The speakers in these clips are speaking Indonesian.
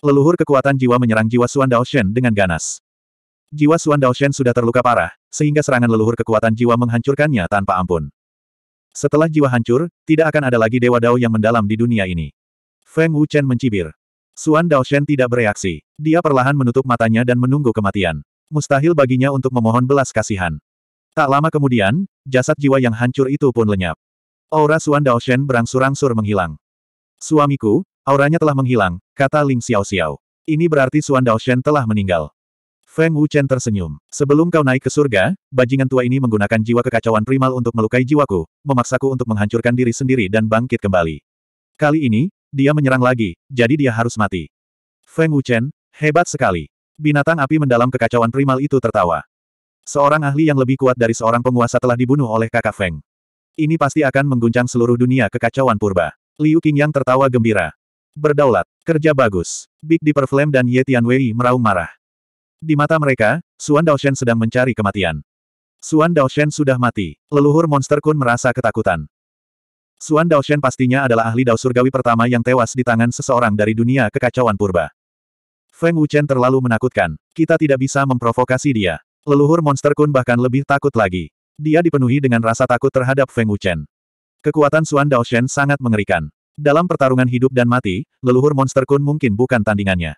Leluhur kekuatan jiwa menyerang jiwa Dao Daoshen dengan ganas. Jiwa Dao Daoshen sudah terluka parah, sehingga serangan leluhur kekuatan jiwa menghancurkannya tanpa ampun. Setelah jiwa hancur, tidak akan ada lagi Dewa Dao yang mendalam di dunia ini. Feng Wuchen mencibir. Dao Daoshen tidak bereaksi. Dia perlahan menutup matanya dan menunggu kematian. Mustahil baginya untuk memohon belas kasihan. Tak lama kemudian, jasad jiwa yang hancur itu pun lenyap. Aura Dao Daoshen berangsur-angsur menghilang. Suamiku, Auranya telah menghilang, kata Ling Xiao Xiao. Ini berarti Suan Daoshen telah meninggal. Feng Wuchen tersenyum. Sebelum kau naik ke surga, bajingan tua ini menggunakan jiwa kekacauan primal untuk melukai jiwaku, memaksaku untuk menghancurkan diri sendiri dan bangkit kembali. Kali ini, dia menyerang lagi, jadi dia harus mati. Feng Wuchen, hebat sekali. Binatang api mendalam kekacauan primal itu tertawa. Seorang ahli yang lebih kuat dari seorang penguasa telah dibunuh oleh kakak Feng. Ini pasti akan mengguncang seluruh dunia kekacauan purba. Liu Qingyang tertawa gembira. Berdaulat. Kerja bagus. Big Dipper Flame dan Ye Tianwei meraung marah. Di mata mereka, Xuan Daoshen sedang mencari kematian. Xuan Daoshen sudah mati. Leluhur Monster Kun merasa ketakutan. Xuan Daoshen pastinya adalah ahli Dao Surgawi pertama yang tewas di tangan seseorang dari dunia kekacauan purba. Feng Wuchen terlalu menakutkan. Kita tidak bisa memprovokasi dia. Leluhur Monster Kun bahkan lebih takut lagi. Dia dipenuhi dengan rasa takut terhadap Feng Wuchen. Kekuatan Xuan Daoshen sangat mengerikan. Dalam pertarungan hidup dan mati, leluhur monster kun mungkin bukan tandingannya.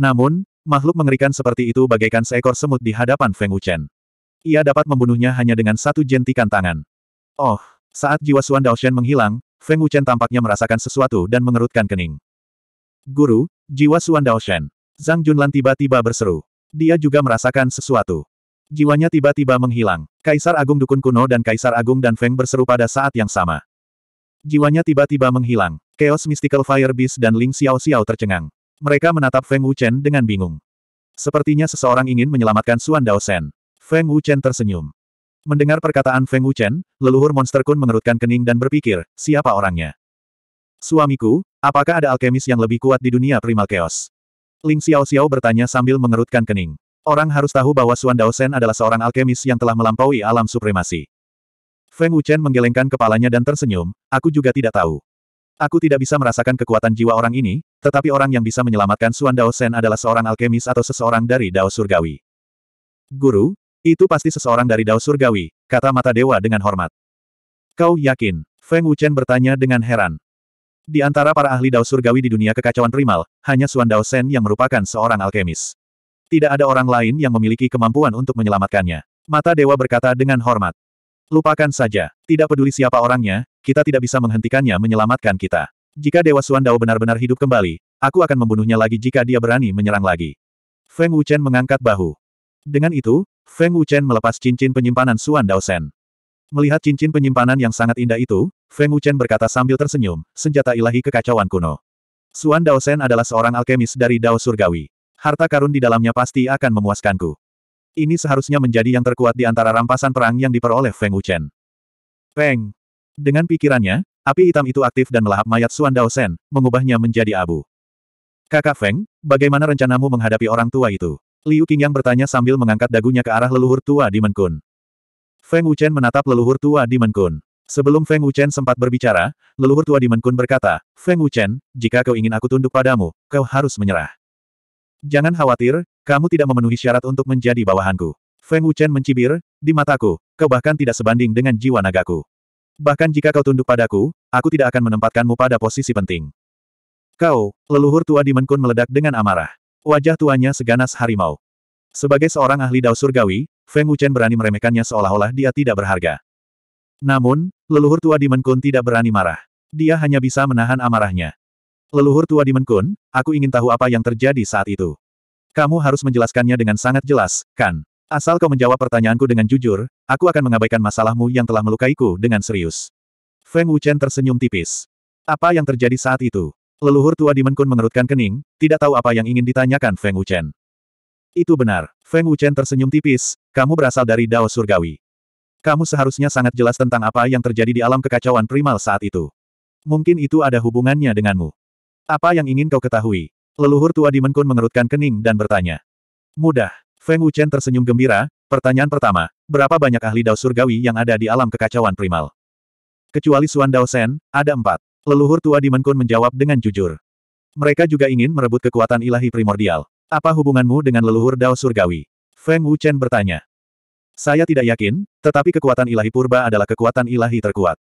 Namun, makhluk mengerikan seperti itu bagaikan seekor semut di hadapan Feng Wuchen. Ia dapat membunuhnya hanya dengan satu jentikan tangan. Oh, saat jiwa Suan Daoshen menghilang, Feng Wuchen tampaknya merasakan sesuatu dan mengerutkan kening. Guru, jiwa Suan Daoshen. Zhang Junlan tiba-tiba berseru. Dia juga merasakan sesuatu. Jiwanya tiba-tiba menghilang. Kaisar Agung Dukun Kuno dan Kaisar Agung dan Feng berseru pada saat yang sama. Jiwanya tiba-tiba menghilang. Chaos Mystical Fire Beast dan Ling Xiao Xiao tercengang. Mereka menatap Feng Wuchen dengan bingung. Sepertinya seseorang ingin menyelamatkan Suan Dao Sen. Feng Wuchen tersenyum. Mendengar perkataan Feng Wuchen, leluhur monster Kun mengerutkan kening dan berpikir, siapa orangnya? Suamiku, apakah ada alkemis yang lebih kuat di dunia primal chaos? Ling Xiao Xiao bertanya sambil mengerutkan kening. Orang harus tahu bahwa Suan Dao Sen adalah seorang alkemis yang telah melampaui alam supremasi. Feng Wuchen menggelengkan kepalanya dan tersenyum, aku juga tidak tahu. Aku tidak bisa merasakan kekuatan jiwa orang ini, tetapi orang yang bisa menyelamatkan Suan Dao Sen adalah seorang alkemis atau seseorang dari Dao Surgawi. Guru, itu pasti seseorang dari Dao Surgawi, kata mata dewa dengan hormat. Kau yakin? Feng Wuchen bertanya dengan heran. Di antara para ahli Dao Surgawi di dunia kekacauan primal, hanya Suan Dao Sen yang merupakan seorang alkemis. Tidak ada orang lain yang memiliki kemampuan untuk menyelamatkannya. Mata dewa berkata dengan hormat. Lupakan saja. Tidak peduli siapa orangnya, kita tidak bisa menghentikannya menyelamatkan kita. Jika Dewa Suan Dao benar-benar hidup kembali, aku akan membunuhnya lagi jika dia berani menyerang lagi. Feng Wuchen mengangkat bahu. Dengan itu, Feng Wuchen melepas cincin penyimpanan Suan Dao Sen. Melihat cincin penyimpanan yang sangat indah itu, Feng Wuchen berkata sambil tersenyum, senjata ilahi kekacauan kuno. Suan Dao Sen adalah seorang alkemis dari Dao Surgawi. Harta karun di dalamnya pasti akan memuaskanku. Ini seharusnya menjadi yang terkuat di antara rampasan perang yang diperoleh Feng Wuchen. Peng! Dengan pikirannya, api hitam itu aktif dan melahap mayat Suan Dao Sen, mengubahnya menjadi abu. Kakak Feng, bagaimana rencanamu menghadapi orang tua itu? Liu Qingyang bertanya sambil mengangkat dagunya ke arah leluhur tua di Menkun. Feng Wuchen menatap leluhur tua di Menkun. Sebelum Feng Wuchen sempat berbicara, leluhur tua di Menkun berkata, Feng Wuchen, jika kau ingin aku tunduk padamu, kau harus menyerah. Jangan khawatir, kamu tidak memenuhi syarat untuk menjadi bawahanku. Feng Wuchen mencibir, di mataku, kau bahkan tidak sebanding dengan jiwa nagaku. Bahkan jika kau tunduk padaku, aku tidak akan menempatkanmu pada posisi penting. Kau, leluhur tua di Menkun meledak dengan amarah. Wajah tuanya seganas harimau. Sebagai seorang ahli dao surgawi, Feng Wuchen berani meremehkannya seolah-olah dia tidak berharga. Namun, leluhur tua di Menkun tidak berani marah. Dia hanya bisa menahan amarahnya. Leluhur tua di Menkun, aku ingin tahu apa yang terjadi saat itu. Kamu harus menjelaskannya dengan sangat jelas, kan? Asal kau menjawab pertanyaanku dengan jujur, aku akan mengabaikan masalahmu yang telah melukaiku dengan serius. Feng Wuchen tersenyum tipis. Apa yang terjadi saat itu? Leluhur tua Demon Kun mengerutkan kening, tidak tahu apa yang ingin ditanyakan Feng Wuchen. Itu benar. Feng Wuchen tersenyum tipis, kamu berasal dari Dao Surgawi. Kamu seharusnya sangat jelas tentang apa yang terjadi di alam kekacauan primal saat itu. Mungkin itu ada hubungannya denganmu. Apa yang ingin kau ketahui? Leluhur tua Di Menkun mengerutkan kening dan bertanya. Mudah. Feng Wuchen tersenyum gembira, pertanyaan pertama, berapa banyak ahli dao surgawi yang ada di alam kekacauan primal? Kecuali Suan Dao Sen, ada empat. Leluhur tua Di Menkun menjawab dengan jujur. Mereka juga ingin merebut kekuatan ilahi primordial. Apa hubunganmu dengan leluhur dao surgawi? Feng Wuchen bertanya. Saya tidak yakin, tetapi kekuatan ilahi purba adalah kekuatan ilahi terkuat.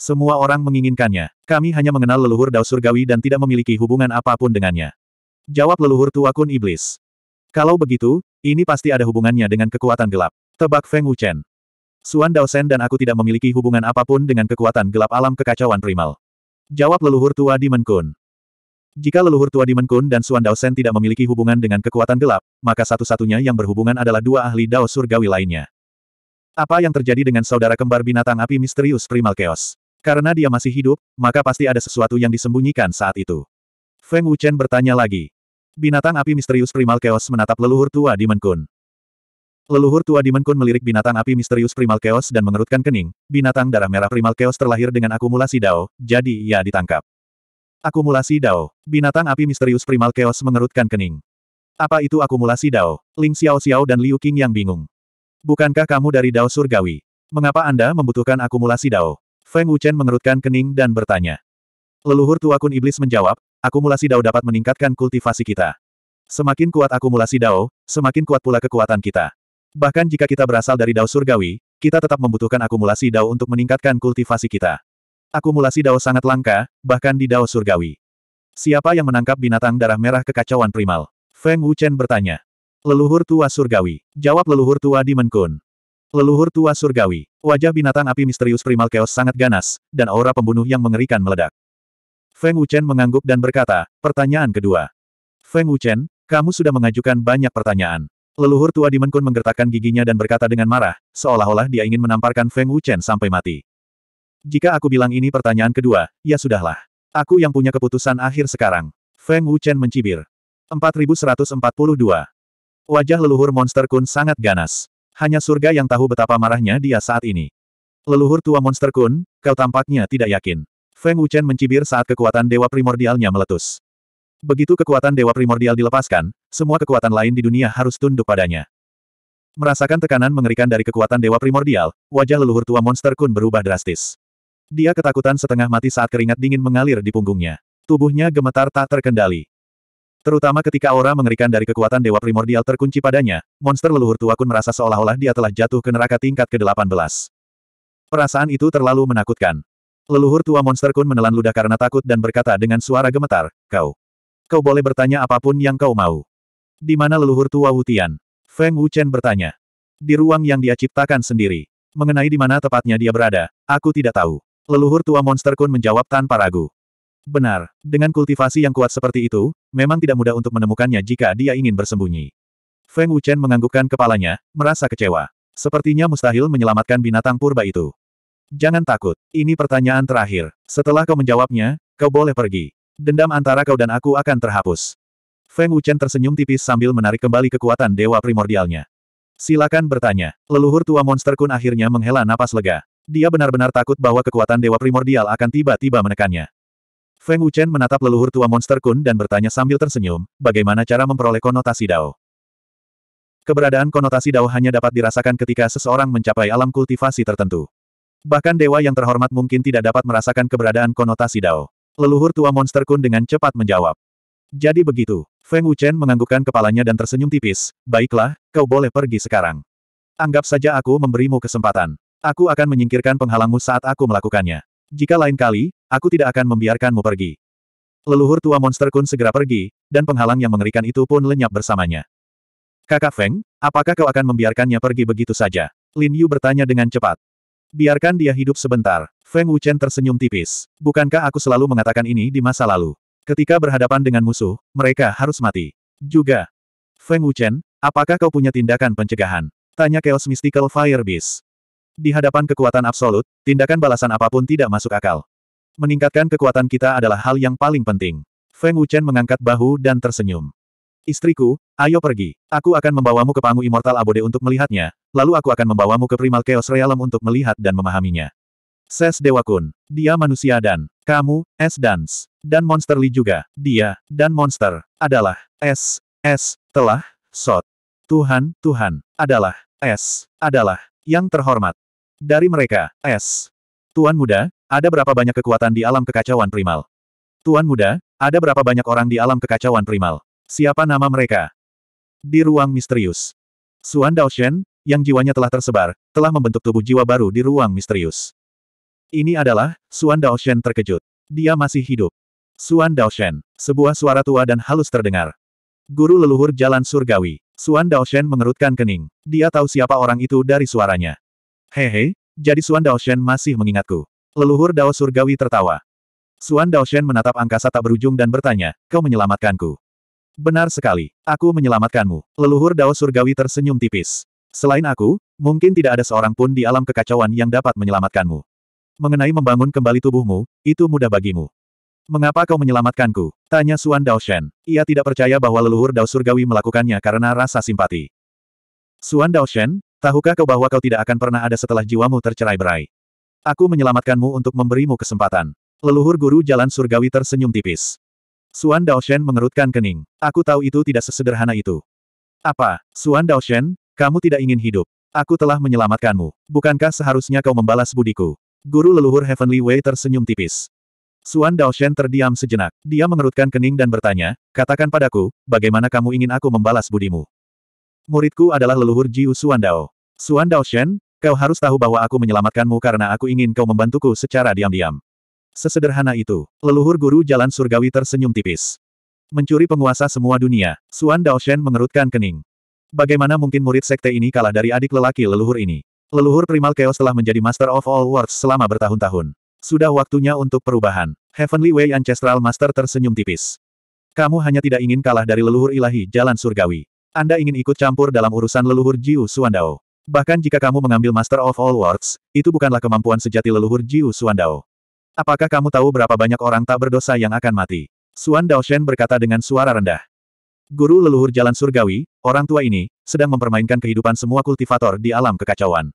Semua orang menginginkannya. Kami hanya mengenal leluhur dao surgawi dan tidak memiliki hubungan apapun dengannya. Jawab leluhur tua kun iblis. Kalau begitu, ini pasti ada hubungannya dengan kekuatan gelap. Tebak Feng Wuchen. Suan Daosen dan aku tidak memiliki hubungan apapun dengan kekuatan gelap alam kekacauan primal. Jawab leluhur tua Dimen Kun. Jika leluhur tua Dimen Kun dan Suan Daosen tidak memiliki hubungan dengan kekuatan gelap, maka satu-satunya yang berhubungan adalah dua ahli Dao surgawi lainnya. Apa yang terjadi dengan saudara kembar binatang api misterius primal chaos? Karena dia masih hidup, maka pasti ada sesuatu yang disembunyikan saat itu. Feng Wuchen bertanya lagi. Binatang api misterius primal chaos menatap leluhur tua di Menkun. Leluhur tua di Menkun melirik binatang api misterius primal chaos dan mengerutkan kening. Binatang darah merah primal chaos terlahir dengan akumulasi dao, jadi ia ditangkap. Akumulasi dao. Binatang api misterius primal chaos mengerutkan kening. Apa itu akumulasi dao? Ling Xiao Xiao dan Liu Qing yang bingung. Bukankah kamu dari dao surgawi? Mengapa Anda membutuhkan akumulasi dao? Feng Wuchen mengerutkan kening dan bertanya. Leluhur tua kun iblis menjawab, akumulasi dao dapat meningkatkan kultivasi kita. Semakin kuat akumulasi dao, semakin kuat pula kekuatan kita. Bahkan jika kita berasal dari dao surgawi, kita tetap membutuhkan akumulasi dao untuk meningkatkan kultivasi kita. Akumulasi dao sangat langka, bahkan di dao surgawi. Siapa yang menangkap binatang darah merah kekacauan primal? Feng Wuchen bertanya. Leluhur tua surgawi. Jawab leluhur tua di Menkun. Leluhur tua surgawi. Wajah binatang api misterius primal chaos sangat ganas, dan aura pembunuh yang mengerikan meledak. Feng Wuchen mengangguk dan berkata, pertanyaan kedua. Feng Wuchen, kamu sudah mengajukan banyak pertanyaan. Leluhur tua Kun menggertakkan giginya dan berkata dengan marah, seolah-olah dia ingin menamparkan Feng Wuchen sampai mati. Jika aku bilang ini pertanyaan kedua, ya sudahlah. Aku yang punya keputusan akhir sekarang. Feng Wuchen mencibir. 4142. Wajah leluhur monster Kun sangat ganas. Hanya surga yang tahu betapa marahnya dia saat ini. Leluhur tua monster Kun, kau tampaknya tidak yakin. Feng Wuchen mencibir saat kekuatan dewa primordialnya meletus. Begitu kekuatan dewa primordial dilepaskan, semua kekuatan lain di dunia harus tunduk padanya. Merasakan tekanan mengerikan dari kekuatan dewa primordial, wajah leluhur tua monster Kun berubah drastis. Dia ketakutan setengah mati saat keringat dingin mengalir di punggungnya. Tubuhnya gemetar tak terkendali. Terutama ketika aura mengerikan dari kekuatan dewa primordial terkunci padanya, monster leluhur tua Kun merasa seolah-olah dia telah jatuh ke neraka tingkat ke-18. Perasaan itu terlalu menakutkan. Leluhur tua monster kun menelan ludah karena takut dan berkata dengan suara gemetar, kau. Kau boleh bertanya apapun yang kau mau. Di mana leluhur tua Wutian? Feng Wuchen bertanya. Di ruang yang dia ciptakan sendiri. Mengenai di mana tepatnya dia berada, aku tidak tahu. Leluhur tua monster kun menjawab tanpa ragu. Benar, dengan kultivasi yang kuat seperti itu, memang tidak mudah untuk menemukannya jika dia ingin bersembunyi. Feng Wuchen menganggukkan kepalanya, merasa kecewa. Sepertinya mustahil menyelamatkan binatang purba itu. Jangan takut, ini pertanyaan terakhir. Setelah kau menjawabnya, kau boleh pergi. Dendam antara kau dan aku akan terhapus. Feng Wuchen tersenyum tipis sambil menarik kembali kekuatan dewa primordialnya. Silakan bertanya. Leluhur tua monster kun akhirnya menghela napas lega. Dia benar-benar takut bahwa kekuatan dewa primordial akan tiba-tiba menekannya. Feng Wuchen menatap leluhur tua monster kun dan bertanya sambil tersenyum, bagaimana cara memperoleh konotasi dao. Keberadaan konotasi dao hanya dapat dirasakan ketika seseorang mencapai alam kultivasi tertentu. Bahkan dewa yang terhormat mungkin tidak dapat merasakan keberadaan konotasi Dao. Leluhur tua monster kun dengan cepat menjawab. Jadi begitu, Feng Wuchen menganggukkan kepalanya dan tersenyum tipis, baiklah, kau boleh pergi sekarang. Anggap saja aku memberimu kesempatan. Aku akan menyingkirkan penghalangmu saat aku melakukannya. Jika lain kali, aku tidak akan membiarkanmu pergi. Leluhur tua monster kun segera pergi, dan penghalang yang mengerikan itu pun lenyap bersamanya. Kakak Feng, apakah kau akan membiarkannya pergi begitu saja? Lin Yu bertanya dengan cepat. Biarkan dia hidup sebentar. Feng Wuchen tersenyum tipis. Bukankah aku selalu mengatakan ini di masa lalu? Ketika berhadapan dengan musuh, mereka harus mati. Juga. Feng Wuchen, apakah kau punya tindakan pencegahan? Tanya Chaos Mystical Fire Beast. Di hadapan kekuatan absolut, tindakan balasan apapun tidak masuk akal. Meningkatkan kekuatan kita adalah hal yang paling penting. Feng Wuchen mengangkat bahu dan tersenyum. Istriku, ayo pergi. Aku akan membawamu ke Pangu Immortal Abode untuk melihatnya, lalu aku akan membawamu ke Primal Chaos Realm untuk melihat dan memahaminya. Ses Dewa Kun. Dia manusia dan, kamu, es dance. Dan monster Li juga. Dia, dan monster, adalah, es, es, telah, sot. Tuhan, Tuhan, adalah, es, adalah, yang terhormat. Dari mereka, es. Tuan muda, ada berapa banyak kekuatan di alam kekacauan primal? Tuan muda, ada berapa banyak orang di alam kekacauan primal? Siapa nama mereka? Di ruang misterius. Xuan Shen yang jiwanya telah tersebar, telah membentuk tubuh jiwa baru di ruang misterius. Ini adalah, Xuan Shen terkejut. Dia masih hidup. Xuan Shen. sebuah suara tua dan halus terdengar. Guru leluhur jalan surgawi, Xuan Shen mengerutkan kening. Dia tahu siapa orang itu dari suaranya. Hehe, jadi Xuan Shen masih mengingatku. Leluhur Dao surgawi tertawa. Xuan Shen menatap angkasa tak berujung dan bertanya, kau menyelamatkanku. Benar sekali. Aku menyelamatkanmu. Leluhur Dao Surgawi tersenyum tipis. Selain aku, mungkin tidak ada seorang pun di alam kekacauan yang dapat menyelamatkanmu. Mengenai membangun kembali tubuhmu, itu mudah bagimu. Mengapa kau menyelamatkanku? Tanya Suan Dao Shen. Ia tidak percaya bahwa leluhur Dao Surgawi melakukannya karena rasa simpati. Suan Dao Shen, tahukah kau bahwa kau tidak akan pernah ada setelah jiwamu tercerai-berai? Aku menyelamatkanmu untuk memberimu kesempatan. Leluhur guru jalan surgawi tersenyum tipis. Suan Daoshen mengerutkan kening. Aku tahu itu tidak sesederhana itu. Apa, Suan Daoshen, kamu tidak ingin hidup. Aku telah menyelamatkanmu. Bukankah seharusnya kau membalas budiku? Guru leluhur Heavenly Way tersenyum tipis. Suan Daoshen terdiam sejenak. Dia mengerutkan kening dan bertanya, katakan padaku, bagaimana kamu ingin aku membalas budimu? Muridku adalah leluhur Jiu Suan Dao. Suan Daoshen, kau harus tahu bahwa aku menyelamatkanmu karena aku ingin kau membantuku secara diam-diam. Sesederhana itu, leluhur guru jalan surgawi tersenyum tipis. Mencuri penguasa semua dunia, Dao Daoshen mengerutkan kening. Bagaimana mungkin murid sekte ini kalah dari adik lelaki leluhur ini? Leluhur primal chaos telah menjadi master of all worlds selama bertahun-tahun. Sudah waktunya untuk perubahan. Heavenly Way Ancestral Master tersenyum tipis. Kamu hanya tidak ingin kalah dari leluhur ilahi jalan surgawi. Anda ingin ikut campur dalam urusan leluhur Jiu Suandao. Bahkan jika kamu mengambil Master of All Worlds, itu bukanlah kemampuan sejati leluhur Jiu Suandao. Apakah kamu tahu berapa banyak orang tak berdosa yang akan mati? Suan Daoshen berkata dengan suara rendah. Guru leluhur jalan surgawi, orang tua ini, sedang mempermainkan kehidupan semua kultivator di alam kekacauan.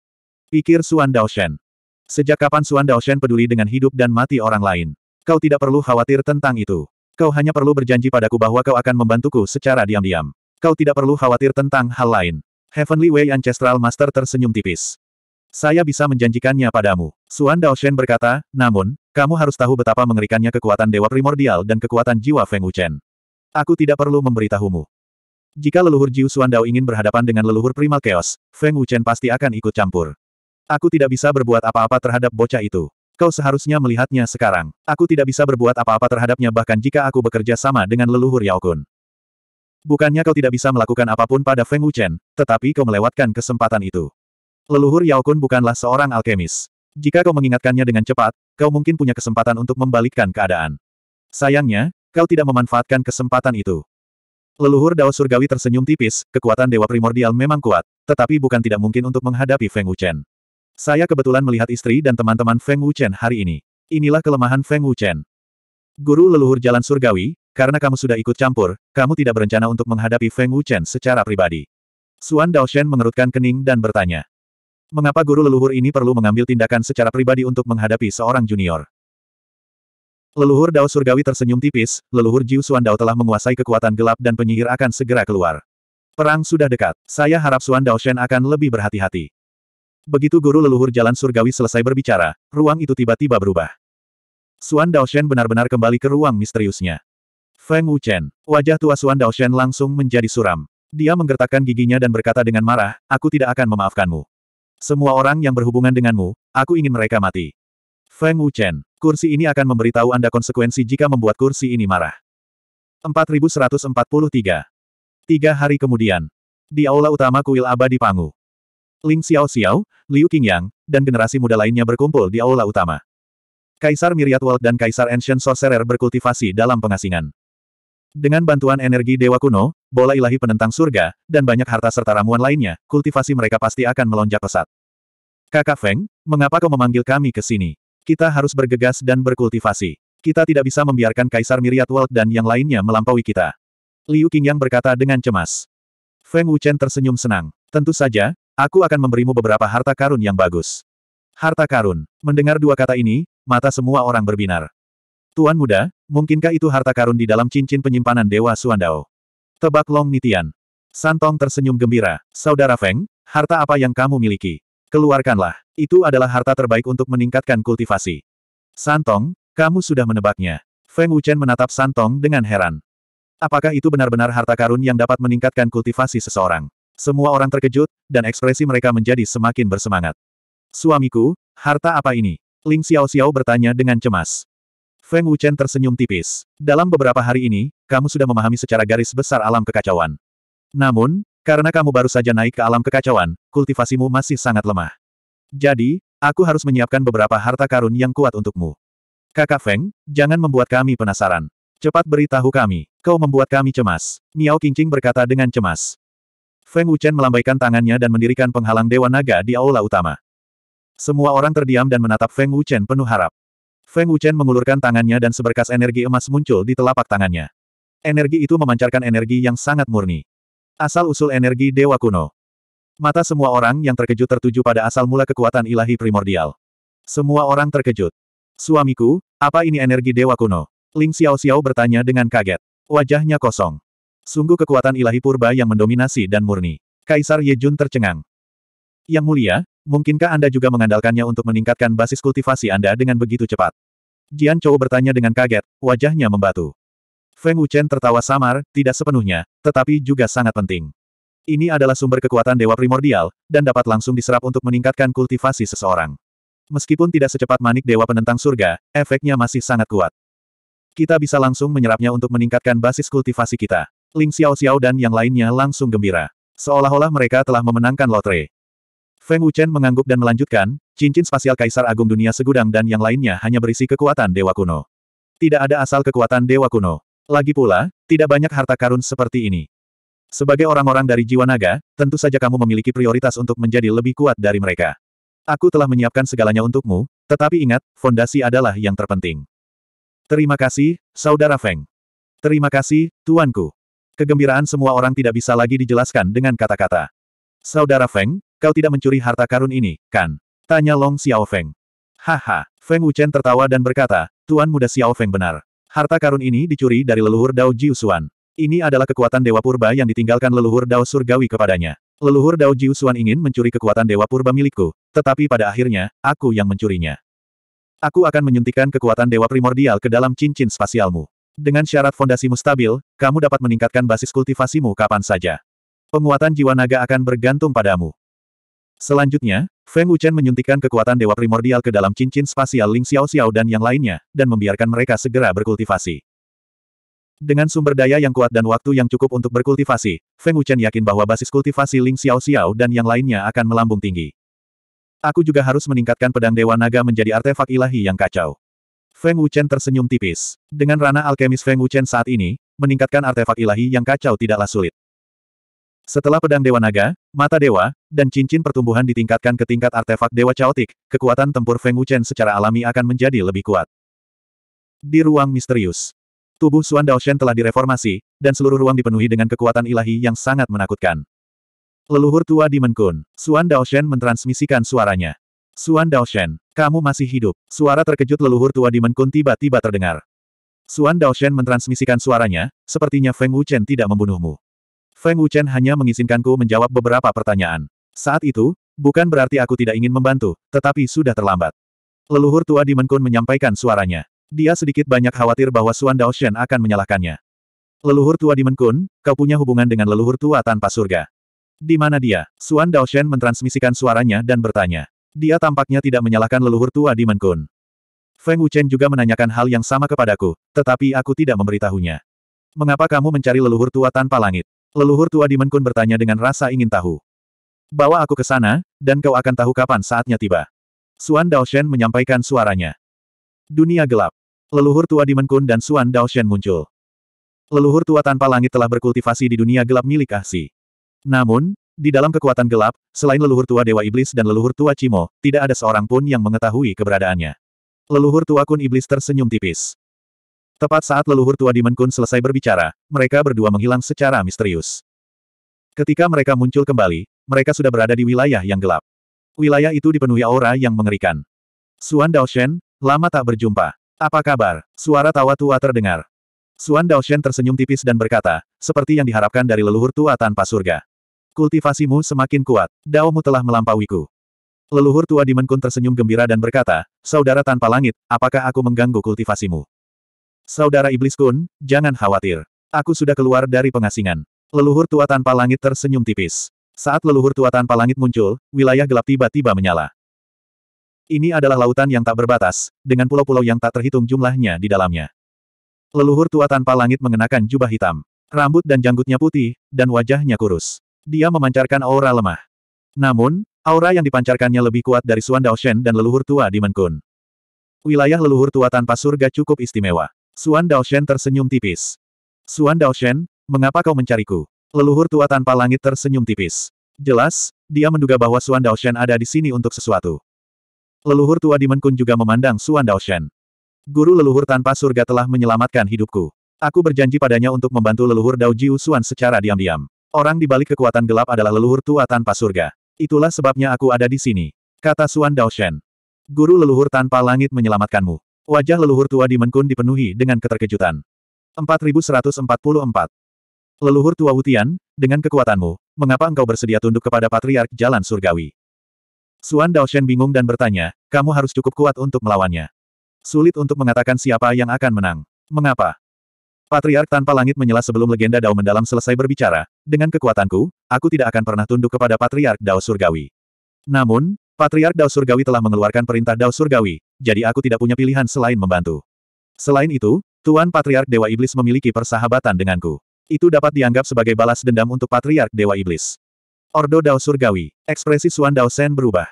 Pikir Suan Daoshen. Sejak kapan Suan Daoshen peduli dengan hidup dan mati orang lain? Kau tidak perlu khawatir tentang itu. Kau hanya perlu berjanji padaku bahwa kau akan membantuku secara diam-diam. Kau tidak perlu khawatir tentang hal lain. Heavenly Way Ancestral Master tersenyum tipis. Saya bisa menjanjikannya padamu. Suandao Shen berkata, namun, kamu harus tahu betapa mengerikannya kekuatan dewa primordial dan kekuatan jiwa Feng Wuchen. Aku tidak perlu memberitahumu. Jika leluhur Jiu Suan Dao ingin berhadapan dengan leluhur primal chaos, Feng Wuchen pasti akan ikut campur. Aku tidak bisa berbuat apa-apa terhadap bocah itu. Kau seharusnya melihatnya sekarang. Aku tidak bisa berbuat apa-apa terhadapnya bahkan jika aku bekerja sama dengan leluhur Yao Kun. Bukannya kau tidak bisa melakukan apapun pada Feng Wuchen, tetapi kau melewatkan kesempatan itu. Leluhur Yao Kun bukanlah seorang alkemis. Jika kau mengingatkannya dengan cepat, kau mungkin punya kesempatan untuk membalikkan keadaan. Sayangnya, kau tidak memanfaatkan kesempatan itu. Leluhur Dao Surgawi tersenyum tipis, kekuatan Dewa Primordial memang kuat, tetapi bukan tidak mungkin untuk menghadapi Feng Wuchen. Saya kebetulan melihat istri dan teman-teman Feng Wuchen hari ini. Inilah kelemahan Feng Wuchen. Guru leluhur jalan surgawi, karena kamu sudah ikut campur, kamu tidak berencana untuk menghadapi Feng Wuchen secara pribadi. Suan Daoshen mengerutkan kening dan bertanya. Mengapa guru leluhur ini perlu mengambil tindakan secara pribadi untuk menghadapi seorang junior? Leluhur Dao Surgawi tersenyum tipis, leluhur Jiu Suan Dao telah menguasai kekuatan gelap dan penyihir akan segera keluar. Perang sudah dekat, saya harap Suan Dao Shen akan lebih berhati-hati. Begitu guru leluhur jalan surgawi selesai berbicara, ruang itu tiba-tiba berubah. Suan Dao Shen benar-benar kembali ke ruang misteriusnya. Feng Wuchen, wajah tua Suan Dao Shen langsung menjadi suram. Dia menggertakkan giginya dan berkata dengan marah, aku tidak akan memaafkanmu. Semua orang yang berhubungan denganmu, aku ingin mereka mati. Feng Wuchen, kursi ini akan memberitahu Anda konsekuensi jika membuat kursi ini marah. 4143. Tiga hari kemudian. Di aula utama kuil abadi Pangu. Ling Xiao Xiao, Liu Qingyang, dan generasi muda lainnya berkumpul di aula utama. Kaisar Myriad World dan Kaisar Ancient Sorcerer berkultivasi dalam pengasingan. Dengan bantuan energi Dewa Kuno, bola ilahi penentang surga, dan banyak harta serta ramuan lainnya, kultivasi mereka pasti akan melonjak pesat. Kakak Feng, mengapa kau memanggil kami ke sini? Kita harus bergegas dan berkultivasi. Kita tidak bisa membiarkan Kaisar Miriat World dan yang lainnya melampaui kita. Liu Qingyang berkata dengan cemas. Feng Wuchen tersenyum senang. Tentu saja, aku akan memberimu beberapa harta karun yang bagus. Harta karun. Mendengar dua kata ini, mata semua orang berbinar. Tuan muda, mungkinkah itu harta karun di dalam cincin penyimpanan Dewa Suandao? Tebak Long Nitian. Santong tersenyum gembira. Saudara Feng, harta apa yang kamu miliki? Keluarkanlah. Itu adalah harta terbaik untuk meningkatkan kultivasi. Santong, kamu sudah menebaknya. Feng Wuchen menatap Santong dengan heran. Apakah itu benar-benar harta karun yang dapat meningkatkan kultivasi seseorang? Semua orang terkejut, dan ekspresi mereka menjadi semakin bersemangat. Suamiku, harta apa ini? Ling Xiao Xiao bertanya dengan cemas. Feng Wuchen tersenyum tipis. Dalam beberapa hari ini, kamu sudah memahami secara garis besar alam kekacauan. Namun, karena kamu baru saja naik ke alam kekacauan, kultivasimu masih sangat lemah. Jadi, aku harus menyiapkan beberapa harta karun yang kuat untukmu. Kakak Feng, jangan membuat kami penasaran. Cepat beritahu kami, kau membuat kami cemas. Miao Qingqing berkata dengan cemas. Feng Wuchen melambaikan tangannya dan mendirikan penghalang Dewa Naga di aula utama. Semua orang terdiam dan menatap Feng Wuchen penuh harap. Feng Wuchen mengulurkan tangannya dan seberkas energi emas muncul di telapak tangannya. Energi itu memancarkan energi yang sangat murni. Asal-usul energi Dewa Kuno. Mata semua orang yang terkejut tertuju pada asal mula kekuatan ilahi primordial. Semua orang terkejut. Suamiku, apa ini energi Dewa Kuno? Ling Xiao Xiao bertanya dengan kaget. Wajahnya kosong. Sungguh kekuatan ilahi purba yang mendominasi dan murni. Kaisar Yejun tercengang. Yang mulia, mungkinkah Anda juga mengandalkannya untuk meningkatkan basis kultivasi Anda dengan begitu cepat? Jian Chou bertanya dengan kaget, wajahnya membatu. Feng Wuchen tertawa samar, tidak sepenuhnya, tetapi juga sangat penting. Ini adalah sumber kekuatan dewa primordial, dan dapat langsung diserap untuk meningkatkan kultivasi seseorang. Meskipun tidak secepat manik dewa penentang surga, efeknya masih sangat kuat. Kita bisa langsung menyerapnya untuk meningkatkan basis kultivasi kita. Ling Xiao Xiao dan yang lainnya langsung gembira. Seolah-olah mereka telah memenangkan lotre. Feng Wuchen mengangguk dan melanjutkan, cincin spasial Kaisar Agung Dunia Segudang dan yang lainnya hanya berisi kekuatan Dewa Kuno. Tidak ada asal kekuatan Dewa Kuno. Lagi pula, tidak banyak harta karun seperti ini. Sebagai orang-orang dari jiwa naga, tentu saja kamu memiliki prioritas untuk menjadi lebih kuat dari mereka. Aku telah menyiapkan segalanya untukmu, tetapi ingat, fondasi adalah yang terpenting. Terima kasih, Saudara Feng. Terima kasih, Tuanku. Kegembiraan semua orang tidak bisa lagi dijelaskan dengan kata-kata. Saudara Feng, kau tidak mencuri harta karun ini, kan? Tanya Long Xiao Feng. Haha, Feng Wuchen tertawa dan berkata, Tuan muda Xiao Feng benar. Harta karun ini dicuri dari leluhur Dao Jiusuan. Ini adalah kekuatan Dewa Purba yang ditinggalkan leluhur Dao Surgawi kepadanya. Leluhur Dao Jiusuan ingin mencuri kekuatan Dewa Purba milikku, tetapi pada akhirnya, aku yang mencurinya. Aku akan menyuntikkan kekuatan Dewa Primordial ke dalam cincin spasialmu. Dengan syarat fondasimu stabil, kamu dapat meningkatkan basis kultivasimu kapan saja. Penguatan jiwa naga akan bergantung padamu. Selanjutnya, Feng Wuchen menyuntikkan kekuatan Dewa Primordial ke dalam cincin spasial Ling Xiao Xiao dan yang lainnya, dan membiarkan mereka segera berkultivasi. Dengan sumber daya yang kuat dan waktu yang cukup untuk berkultivasi, Feng Wuchen yakin bahwa basis kultivasi Ling Xiao Xiao dan yang lainnya akan melambung tinggi. Aku juga harus meningkatkan pedang Dewa Naga menjadi artefak ilahi yang kacau. Feng Wuchen tersenyum tipis. Dengan ranah alkemis Feng Wuchen saat ini, meningkatkan artefak ilahi yang kacau tidaklah sulit. Setelah pedang Dewa Naga, Mata Dewa, dan cincin pertumbuhan ditingkatkan ke tingkat artefak Dewa Chaotik, kekuatan tempur Feng Wuchen secara alami akan menjadi lebih kuat. Di ruang misterius, tubuh Xuan Daoshen telah direformasi, dan seluruh ruang dipenuhi dengan kekuatan ilahi yang sangat menakutkan. Leluhur tua di Menkun, Xuan Daoshen mentransmisikan suaranya. Xuan Daoshen, kamu masih hidup. Suara terkejut leluhur tua di Menkun tiba-tiba terdengar. Xuan Daoshen mentransmisikan suaranya, sepertinya Feng Wuchen tidak membunuhmu. Feng Wuchen hanya mengizinkanku menjawab beberapa pertanyaan. Saat itu, bukan berarti aku tidak ingin membantu, tetapi sudah terlambat. Leluhur tua di Menkun menyampaikan suaranya. Dia sedikit banyak khawatir bahwa Suan Daoshen akan menyalahkannya. Leluhur tua di Menkun, kau punya hubungan dengan leluhur tua tanpa surga. Di mana dia? Suan Daoshen mentransmisikan suaranya dan bertanya. Dia tampaknya tidak menyalahkan leluhur tua di Menkun. Feng Wuchen juga menanyakan hal yang sama kepadaku, tetapi aku tidak memberitahunya. Mengapa kamu mencari leluhur tua tanpa langit? Leluhur tua Demon Kun bertanya dengan rasa ingin tahu. Bawa aku ke sana, dan kau akan tahu kapan saatnya tiba. Suan Daoshen menyampaikan suaranya. Dunia gelap. Leluhur tua Demon Kun dan Suan Daoshen muncul. Leluhur tua tanpa langit telah berkultivasi di dunia gelap milik Ahsi. Namun, di dalam kekuatan gelap, selain leluhur tua Dewa Iblis dan leluhur tua Cimo, tidak ada seorang pun yang mengetahui keberadaannya. Leluhur tua Kun Iblis tersenyum tipis. Tepat saat leluhur tua Demon Kun selesai berbicara, mereka berdua menghilang secara misterius. Ketika mereka muncul kembali, mereka sudah berada di wilayah yang gelap. Wilayah itu dipenuhi aura yang mengerikan. Suan Dao Shen, lama tak berjumpa. Apa kabar? Suara tawa tua terdengar. Suan Dao Shen tersenyum tipis dan berkata, seperti yang diharapkan dari leluhur tua tanpa surga. Kultivasimu semakin kuat, daomu telah melampauiku. Leluhur tua Dimenkun tersenyum gembira dan berkata, Saudara tanpa langit, apakah aku mengganggu kultivasimu? Saudara Iblis Kun, jangan khawatir. Aku sudah keluar dari pengasingan. Leluhur tua tanpa langit tersenyum tipis. Saat leluhur tua tanpa langit muncul, wilayah gelap tiba-tiba menyala. Ini adalah lautan yang tak berbatas, dengan pulau-pulau yang tak terhitung jumlahnya di dalamnya. Leluhur tua tanpa langit mengenakan jubah hitam. Rambut dan janggutnya putih, dan wajahnya kurus. Dia memancarkan aura lemah. Namun, aura yang dipancarkannya lebih kuat dari Suan Daoshen dan leluhur tua di Menkun. Wilayah leluhur tua tanpa surga cukup istimewa. Suan Daoshen tersenyum tipis. Suan Daoshen, mengapa kau mencariku? Leluhur tua tanpa langit tersenyum tipis. Jelas, dia menduga bahwa Suan Daoshen ada di sini untuk sesuatu. Leluhur tua Demon Kun juga memandang Suan Daoshen. Guru leluhur tanpa surga telah menyelamatkan hidupku. Aku berjanji padanya untuk membantu leluhur Dao Jiu Suan secara diam-diam. Orang di balik kekuatan gelap adalah leluhur tua tanpa surga. Itulah sebabnya aku ada di sini. Kata Suan Daoshen. Guru leluhur tanpa langit menyelamatkanmu. Wajah leluhur tua di Menkun dipenuhi dengan keterkejutan. 4144. Leluhur tua Wutian, dengan kekuatanmu, mengapa engkau bersedia tunduk kepada Patriark Jalan Surgawi? Suan Daoshen bingung dan bertanya, kamu harus cukup kuat untuk melawannya. Sulit untuk mengatakan siapa yang akan menang. Mengapa? Patriark tanpa langit menyela sebelum legenda Dao mendalam selesai berbicara, dengan kekuatanku, aku tidak akan pernah tunduk kepada Patriark Dao Surgawi. Namun, Patriark Dao Surgawi telah mengeluarkan perintah Dao Surgawi, jadi aku tidak punya pilihan selain membantu. Selain itu, Tuan Patriark Dewa Iblis memiliki persahabatan denganku. Itu dapat dianggap sebagai balas dendam untuk Patriark Dewa Iblis. Ordo Dao Surgawi, ekspresi Suan Dao Sen berubah.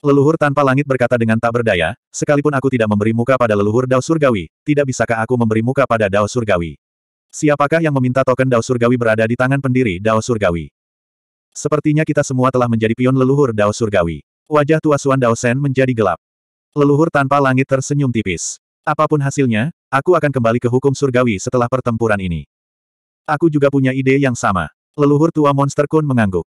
Leluhur tanpa langit berkata dengan tak berdaya, sekalipun aku tidak memberi muka pada leluhur Dao Surgawi, tidak bisakah aku memberi muka pada Dao Surgawi? Siapakah yang meminta token Dao Surgawi berada di tangan pendiri Dao Surgawi? Sepertinya kita semua telah menjadi pion leluhur Dao Surgawi. Wajah tua Suan Dao Sen menjadi gelap. Leluhur tanpa langit tersenyum tipis. Apapun hasilnya, aku akan kembali ke hukum surgawi setelah pertempuran ini. Aku juga punya ide yang sama. Leluhur tua monster kun mengangguk.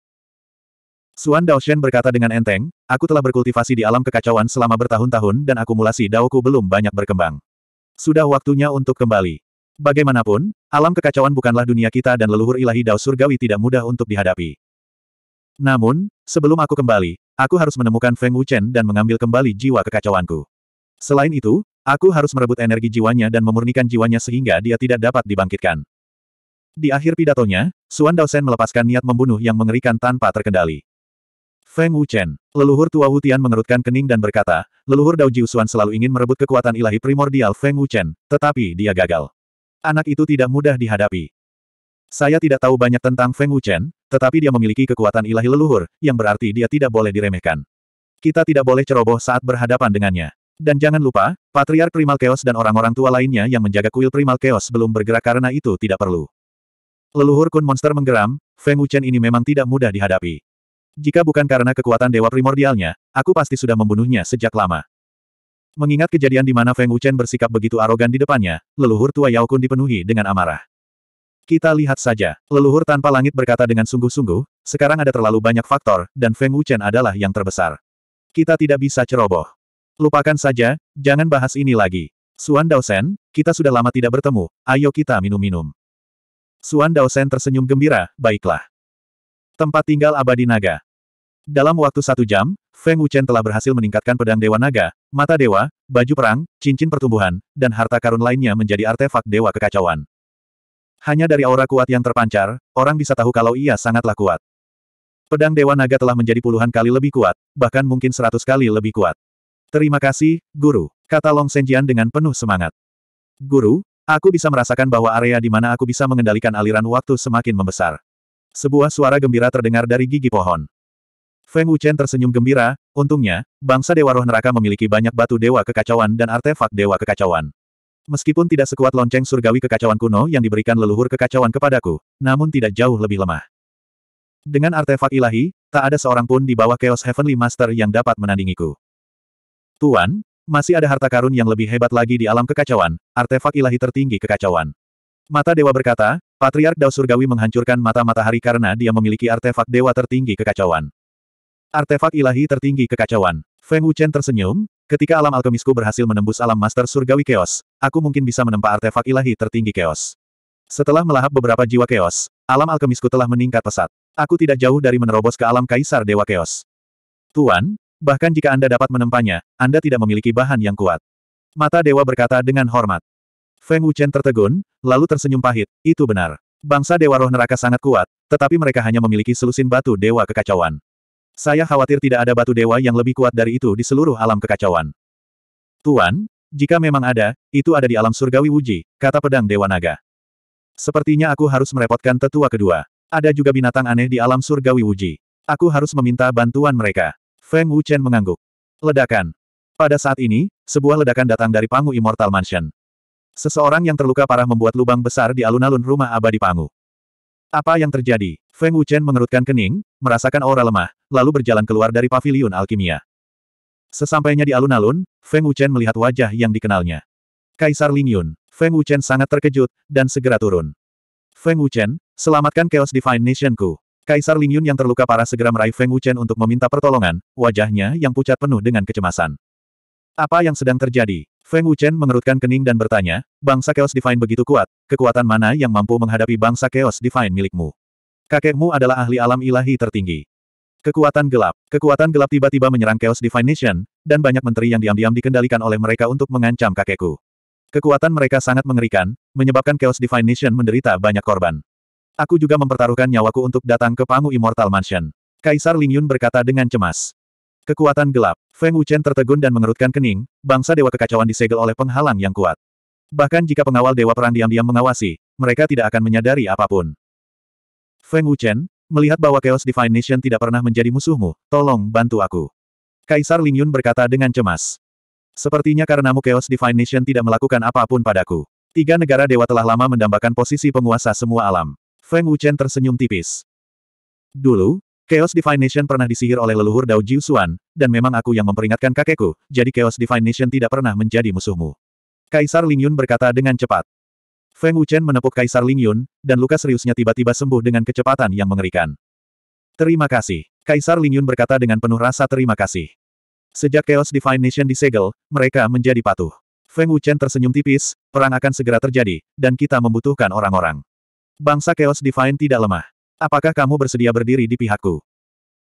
Suan Dao Shen berkata dengan enteng, aku telah berkultivasi di alam kekacauan selama bertahun-tahun dan akumulasi daoku belum banyak berkembang. Sudah waktunya untuk kembali. Bagaimanapun, alam kekacauan bukanlah dunia kita dan leluhur ilahi Dao Surgawi tidak mudah untuk dihadapi. Namun, sebelum aku kembali, Aku harus menemukan Feng Wuchen dan mengambil kembali jiwa kekacauanku. Selain itu, aku harus merebut energi jiwanya dan memurnikan jiwanya sehingga dia tidak dapat dibangkitkan. Di akhir pidatonya, Suan Daosen melepaskan niat membunuh yang mengerikan tanpa terkendali. Feng Wuchen, leluhur tua Wutian mengerutkan kening dan berkata, leluhur Dao Jiu Suan selalu ingin merebut kekuatan ilahi primordial Feng Wuchen, tetapi dia gagal. Anak itu tidak mudah dihadapi. Saya tidak tahu banyak tentang Feng Wuchen, tetapi dia memiliki kekuatan ilahi leluhur, yang berarti dia tidak boleh diremehkan. Kita tidak boleh ceroboh saat berhadapan dengannya. Dan jangan lupa, Patriark Primal Chaos dan orang-orang tua lainnya yang menjaga kuil Primal Chaos belum bergerak karena itu tidak perlu. Leluhur Kun Monster menggeram, Feng Wuchen ini memang tidak mudah dihadapi. Jika bukan karena kekuatan dewa primordialnya, aku pasti sudah membunuhnya sejak lama. Mengingat kejadian di mana Feng Wuchen bersikap begitu arogan di depannya, leluhur tua Yao Kun dipenuhi dengan amarah. Kita lihat saja. Leluhur tanpa langit berkata dengan sungguh-sungguh, sekarang ada terlalu banyak faktor, dan Feng Wuchen adalah yang terbesar. Kita tidak bisa ceroboh. Lupakan saja, jangan bahas ini lagi. Suan Sen, kita sudah lama tidak bertemu, ayo kita minum-minum. Suan Sen tersenyum gembira, baiklah. Tempat tinggal abadi naga. Dalam waktu satu jam, Feng Wuchen telah berhasil meningkatkan pedang Dewa Naga, mata dewa, baju perang, cincin pertumbuhan, dan harta karun lainnya menjadi artefak Dewa Kekacauan. Hanya dari aura kuat yang terpancar, orang bisa tahu kalau ia sangatlah kuat. Pedang Dewa Naga telah menjadi puluhan kali lebih kuat, bahkan mungkin seratus kali lebih kuat. Terima kasih, Guru, kata Long Senjian dengan penuh semangat. Guru, aku bisa merasakan bahwa area di mana aku bisa mengendalikan aliran waktu semakin membesar. Sebuah suara gembira terdengar dari gigi pohon. Feng Wuchen tersenyum gembira, untungnya, bangsa Dewa Roh Neraka memiliki banyak batu Dewa Kekacauan dan artefak Dewa Kekacauan. Meskipun tidak sekuat lonceng surgawi kekacauan kuno yang diberikan leluhur kekacauan kepadaku, namun tidak jauh lebih lemah. Dengan artefak ilahi, tak ada seorang pun di bawah Chaos Heavenly Master yang dapat menandingiku. Tuan, masih ada harta karun yang lebih hebat lagi di alam kekacauan, artefak ilahi tertinggi kekacauan. Mata Dewa berkata, Patriark Dao Surgawi menghancurkan mata matahari karena dia memiliki artefak Dewa tertinggi kekacauan. Artefak ilahi tertinggi kekacauan. Feng Wuchen tersenyum, Ketika alam alkemisku berhasil menembus alam master surgawi keos, aku mungkin bisa menempa artefak ilahi tertinggi keos. Setelah melahap beberapa jiwa keos, alam alkemisku telah meningkat pesat. Aku tidak jauh dari menerobos ke alam kaisar dewa keos. Tuan, bahkan jika Anda dapat menempanya, Anda tidak memiliki bahan yang kuat. Mata dewa berkata dengan hormat. Feng Wuchen tertegun, lalu tersenyum pahit, itu benar. Bangsa Dewa Roh Neraka sangat kuat, tetapi mereka hanya memiliki selusin batu Dewa Kekacauan. Saya khawatir tidak ada batu dewa yang lebih kuat dari itu di seluruh alam kekacauan. Tuan, jika memang ada, itu ada di alam surgawi Wuji, kata pedang Dewa Naga. Sepertinya aku harus merepotkan tetua kedua. Ada juga binatang aneh di alam surgawi Wuji. Aku harus meminta bantuan mereka. Feng Wuchen mengangguk. Ledakan. Pada saat ini, sebuah ledakan datang dari Pangu Immortal Mansion. Seseorang yang terluka parah membuat lubang besar di alun-alun rumah abadi Pangu. Apa yang terjadi? Feng Wuchen mengerutkan kening, merasakan aura lemah, lalu berjalan keluar dari paviliun alkimia. Sesampainya di alun-alun, Feng Wuchen melihat wajah yang dikenalnya. Kaisar Ling Yun. Feng Wuchen sangat terkejut, dan segera turun. Feng Wuchen, selamatkan Chaos Divine Nationku. Kaisar Ling Yun yang terluka parah segera meraih Feng Wuchen untuk meminta pertolongan, wajahnya yang pucat penuh dengan kecemasan. Apa yang sedang terjadi? Feng Wuchen mengerutkan kening dan bertanya, bangsa Chaos Divine begitu kuat, kekuatan mana yang mampu menghadapi bangsa Chaos Divine milikmu? Kakekmu adalah ahli alam ilahi tertinggi. Kekuatan gelap. Kekuatan gelap tiba-tiba menyerang Chaos Divine Nation, dan banyak menteri yang diam-diam dikendalikan oleh mereka untuk mengancam kakekku. Kekuatan mereka sangat mengerikan, menyebabkan Chaos Divine Nation menderita banyak korban. Aku juga mempertaruhkan nyawaku untuk datang ke Pangu Immortal Mansion. Kaisar Lingyun berkata dengan cemas. Kekuatan gelap. Feng Wuchen tertegun dan mengerutkan kening, bangsa dewa kekacauan disegel oleh penghalang yang kuat. Bahkan jika pengawal dewa perang diam-diam mengawasi, mereka tidak akan menyadari apapun. Feng Wuchen, melihat bahwa Chaos Divine Nation tidak pernah menjadi musuhmu, tolong bantu aku. Kaisar Ling Yun berkata dengan cemas. Sepertinya karenamu Chaos Divine Nation tidak melakukan apapun padaku. Tiga negara dewa telah lama mendambakan posisi penguasa semua alam. Feng Wuchen tersenyum tipis. Dulu, Chaos Divine Nation pernah disihir oleh leluhur Dao Jiu dan memang aku yang memperingatkan kakekku, jadi Chaos Divine Nation tidak pernah menjadi musuhmu. Kaisar Ling Yun berkata dengan cepat. Feng Wuchen menepuk Kaisar Ling Yun, dan luka seriusnya tiba-tiba sembuh dengan kecepatan yang mengerikan. Terima kasih. Kaisar Ling Yun berkata dengan penuh rasa terima kasih. Sejak Chaos Divine Nation disegel, mereka menjadi patuh. Feng Wuchen tersenyum tipis, perang akan segera terjadi, dan kita membutuhkan orang-orang. Bangsa Chaos Divine tidak lemah. Apakah kamu bersedia berdiri di pihakku?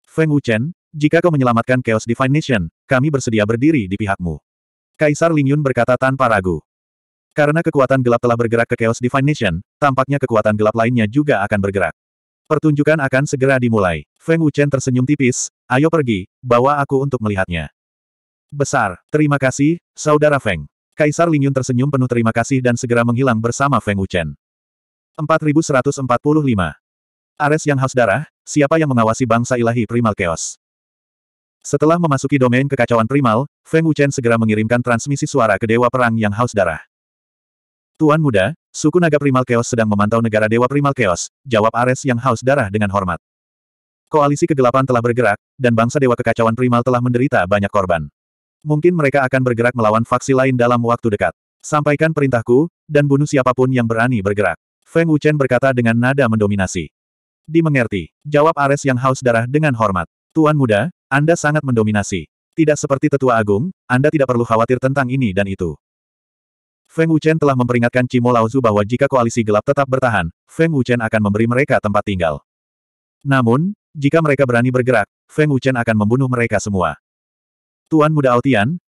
Feng Wuchen, jika kau menyelamatkan Chaos Divine Nation, kami bersedia berdiri di pihakmu. Kaisar Ling Yun berkata tanpa ragu. Karena kekuatan gelap telah bergerak ke Chaos Divine Nation, tampaknya kekuatan gelap lainnya juga akan bergerak. Pertunjukan akan segera dimulai. Feng Wuchen tersenyum tipis, ayo pergi, bawa aku untuk melihatnya. Besar, terima kasih, Saudara Feng. Kaisar Ling Yun tersenyum penuh terima kasih dan segera menghilang bersama Feng Wuchen. 4145 Ares yang haus darah, siapa yang mengawasi bangsa ilahi primal chaos? Setelah memasuki domain kekacauan primal, Feng Wuchen segera mengirimkan transmisi suara ke Dewa Perang yang haus darah. Tuan muda, suku naga primal chaos sedang memantau negara Dewa Primal Chaos, jawab Ares yang haus darah dengan hormat. Koalisi kegelapan telah bergerak, dan bangsa Dewa Kekacauan Primal telah menderita banyak korban. Mungkin mereka akan bergerak melawan faksi lain dalam waktu dekat. Sampaikan perintahku, dan bunuh siapapun yang berani bergerak. Feng Wuchen berkata dengan nada mendominasi. Dimengerti, jawab Ares yang haus darah dengan hormat. Tuan muda, Anda sangat mendominasi. Tidak seperti tetua agung, Anda tidak perlu khawatir tentang ini dan itu. Feng Wuchen telah memperingatkan Cimo Laozu bahwa jika koalisi gelap tetap bertahan, Feng Wuchen akan memberi mereka tempat tinggal. Namun, jika mereka berani bergerak, Feng Wuchen akan membunuh mereka semua. Tuan Muda Ao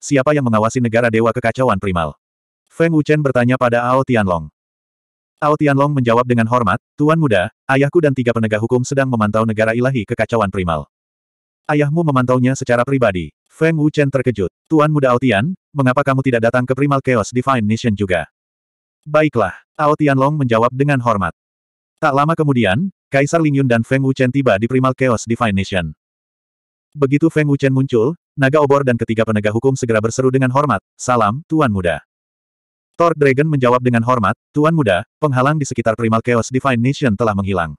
siapa yang mengawasi negara Dewa Kekacauan Primal? Feng Wuchen bertanya pada Ao Long. Tao Tianlong menjawab dengan hormat, Tuan Muda, ayahku dan tiga penegak hukum sedang memantau negara ilahi kekacauan primal. Ayahmu memantaunya secara pribadi. Feng Wuchen terkejut. Tuan Muda Aotian, mengapa kamu tidak datang ke Primal Chaos Divine Nation juga? Baiklah, Ao Long menjawab dengan hormat. Tak lama kemudian, Kaisar Lingyun dan Feng Wuchen tiba di Primal Chaos Divine Nation. Begitu Feng Wuchen muncul, naga obor dan ketiga penegak hukum segera berseru dengan hormat, Salam, Tuan Muda. Thor Dragon menjawab dengan hormat, Tuan Muda, penghalang di sekitar Primal Chaos Divine Nation telah menghilang.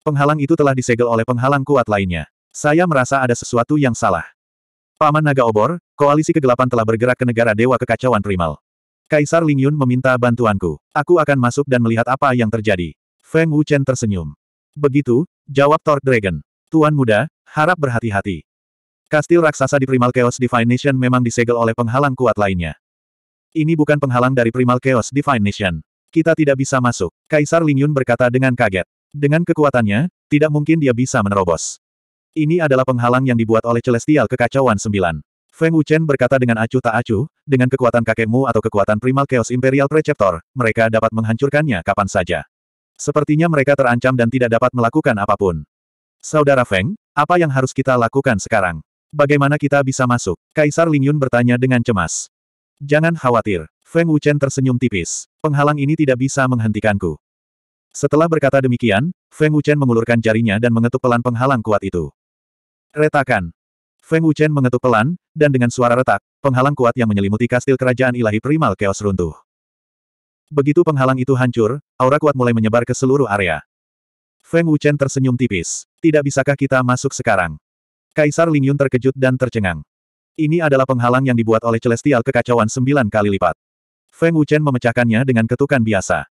Penghalang itu telah disegel oleh penghalang kuat lainnya. Saya merasa ada sesuatu yang salah. Paman Naga Obor, Koalisi Kegelapan telah bergerak ke negara Dewa Kekacauan Primal. Kaisar Ling Yun meminta bantuanku. Aku akan masuk dan melihat apa yang terjadi. Feng Wuchen tersenyum. Begitu, jawab Thor Dragon. Tuan Muda, harap berhati-hati. Kastil raksasa di Primal Chaos Divine Nation memang disegel oleh penghalang kuat lainnya. Ini bukan penghalang dari Primal Chaos Divine Nation. Kita tidak bisa masuk, Kaisar Lingyun berkata dengan kaget. Dengan kekuatannya, tidak mungkin dia bisa menerobos. Ini adalah penghalang yang dibuat oleh Celestial Kekacauan Sembilan. Feng Wuchen berkata dengan acuh tak acuh, dengan kekuatan kakekmu atau kekuatan Primal Chaos Imperial Preceptor, mereka dapat menghancurkannya kapan saja. Sepertinya mereka terancam dan tidak dapat melakukan apapun. Saudara Feng, apa yang harus kita lakukan sekarang? Bagaimana kita bisa masuk? Kaisar Lingyun bertanya dengan cemas. Jangan khawatir. Feng Wuchen tersenyum tipis. Penghalang ini tidak bisa menghentikanku. Setelah berkata demikian, Feng Wuchen mengulurkan jarinya dan mengetuk pelan penghalang kuat itu. Retakan. Feng Wuchen mengetuk pelan, dan dengan suara retak, penghalang kuat yang menyelimuti kastil kerajaan ilahi primal chaos runtuh. Begitu penghalang itu hancur, aura kuat mulai menyebar ke seluruh area. Feng Wuchen tersenyum tipis. Tidak bisakah kita masuk sekarang? Kaisar Ling Yun terkejut dan tercengang. Ini adalah penghalang yang dibuat oleh Celestial kekacauan sembilan kali lipat. Feng Wuchen memecahkannya dengan ketukan biasa.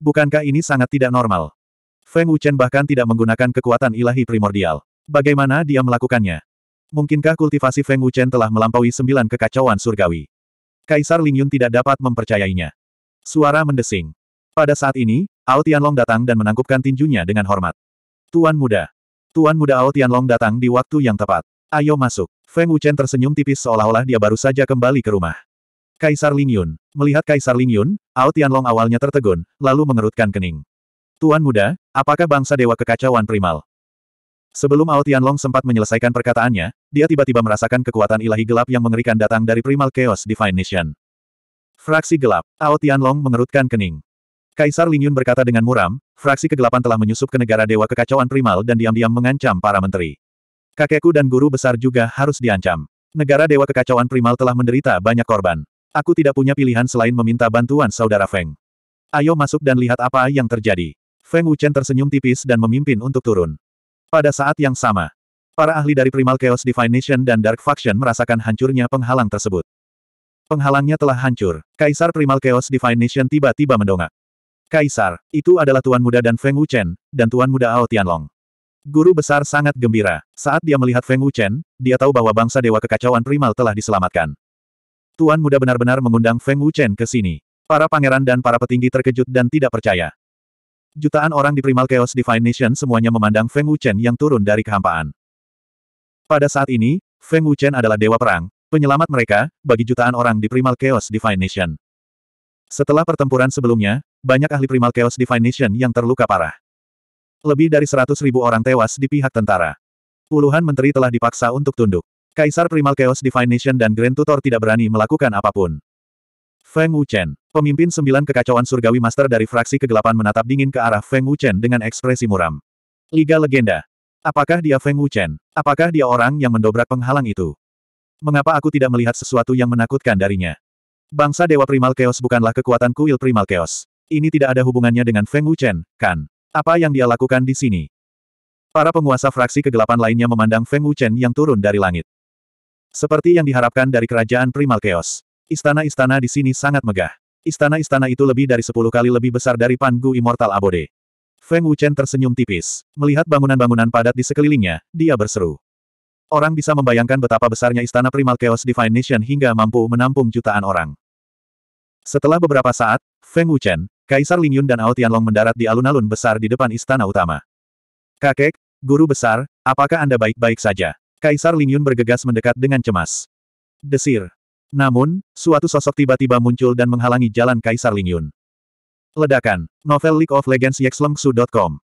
Bukankah ini sangat tidak normal? Feng Wuchen bahkan tidak menggunakan kekuatan ilahi primordial. Bagaimana dia melakukannya? Mungkinkah kultivasi Feng Wuchen telah melampaui sembilan kekacauan surgawi? Kaisar Ling Yun tidak dapat mempercayainya. Suara mendesing. Pada saat ini, Ao Tianlong datang dan menangkupkan tinjunya dengan hormat. Tuan muda. Tuan muda Ao Tianlong datang di waktu yang tepat. Ayo masuk. Feng Wuchen tersenyum tipis seolah-olah dia baru saja kembali ke rumah. Kaisar Ling Yun. Melihat Kaisar Ling Yun, Ao Tianlong awalnya tertegun, lalu mengerutkan kening. Tuan muda, apakah bangsa dewa kekacauan primal? Sebelum Ao Tianlong sempat menyelesaikan perkataannya, dia tiba-tiba merasakan kekuatan ilahi gelap yang mengerikan datang dari primal chaos divine nation. Fraksi gelap, Ao Tianlong mengerutkan kening. Kaisar Ling Yun berkata dengan muram, fraksi kegelapan telah menyusup ke negara dewa kekacauan primal dan diam-diam mengancam para menteri. Kakekku dan guru besar juga harus diancam. Negara Dewa Kekacauan Primal telah menderita banyak korban. Aku tidak punya pilihan selain meminta bantuan saudara Feng. Ayo masuk dan lihat apa yang terjadi. Feng Wuchen tersenyum tipis dan memimpin untuk turun. Pada saat yang sama, para ahli dari Primal Chaos divine nation dan Dark Faction merasakan hancurnya penghalang tersebut. Penghalangnya telah hancur. Kaisar Primal Chaos divine nation tiba-tiba mendongak. Kaisar, itu adalah Tuan Muda dan Feng Wuchen, dan Tuan Muda Ao Tianlong. Guru besar sangat gembira. Saat dia melihat Feng Wuchen, dia tahu bahwa bangsa dewa kekacauan primal telah diselamatkan. Tuan muda benar-benar mengundang Feng Wuchen ke sini. Para pangeran dan para petinggi terkejut dan tidak percaya. Jutaan orang di Primal Chaos Divine Nation semuanya memandang Feng Wuchen yang turun dari kehampaan. Pada saat ini, Feng Wuchen adalah dewa perang, penyelamat mereka, bagi jutaan orang di Primal Chaos Divine Nation. Setelah pertempuran sebelumnya, banyak ahli Primal Chaos Divine Nation yang terluka parah. Lebih dari seratus ribu orang tewas di pihak tentara. Puluhan menteri telah dipaksa untuk tunduk. Kaisar Primal Chaos Divine Nation dan Grand Tutor tidak berani melakukan apapun. Feng Wuchen, pemimpin sembilan kekacauan surgawi master dari fraksi kegelapan menatap dingin ke arah Feng Wuchen dengan ekspresi muram. Liga Legenda. Apakah dia Feng Wuchen? Apakah dia orang yang mendobrak penghalang itu? Mengapa aku tidak melihat sesuatu yang menakutkan darinya? Bangsa Dewa Primal Chaos bukanlah kekuatan kuil Primal Chaos. Ini tidak ada hubungannya dengan Feng Wuchen, kan? Apa yang dia lakukan di sini? Para penguasa fraksi kegelapan lainnya memandang Feng Wuchen yang turun dari langit. Seperti yang diharapkan dari kerajaan Primal Chaos. Istana-istana di sini sangat megah. Istana-istana itu lebih dari sepuluh kali lebih besar dari Pangu Immortal Abode. Feng Wuchen tersenyum tipis. Melihat bangunan-bangunan padat di sekelilingnya, dia berseru. Orang bisa membayangkan betapa besarnya istana Primal Chaos Divine Nation hingga mampu menampung jutaan orang. Setelah beberapa saat, Feng Wuchen, Kaisar Lingyun dan Ao Tianlong mendarat di alun-alun besar di depan istana utama. Kakek, guru besar, apakah Anda baik-baik saja? Kaisar Lingyun bergegas mendekat dengan cemas. Desir. Namun, suatu sosok tiba-tiba muncul dan menghalangi jalan Kaisar Lingyun. Ledakan. Novel League of Legends Yexlengsu.com.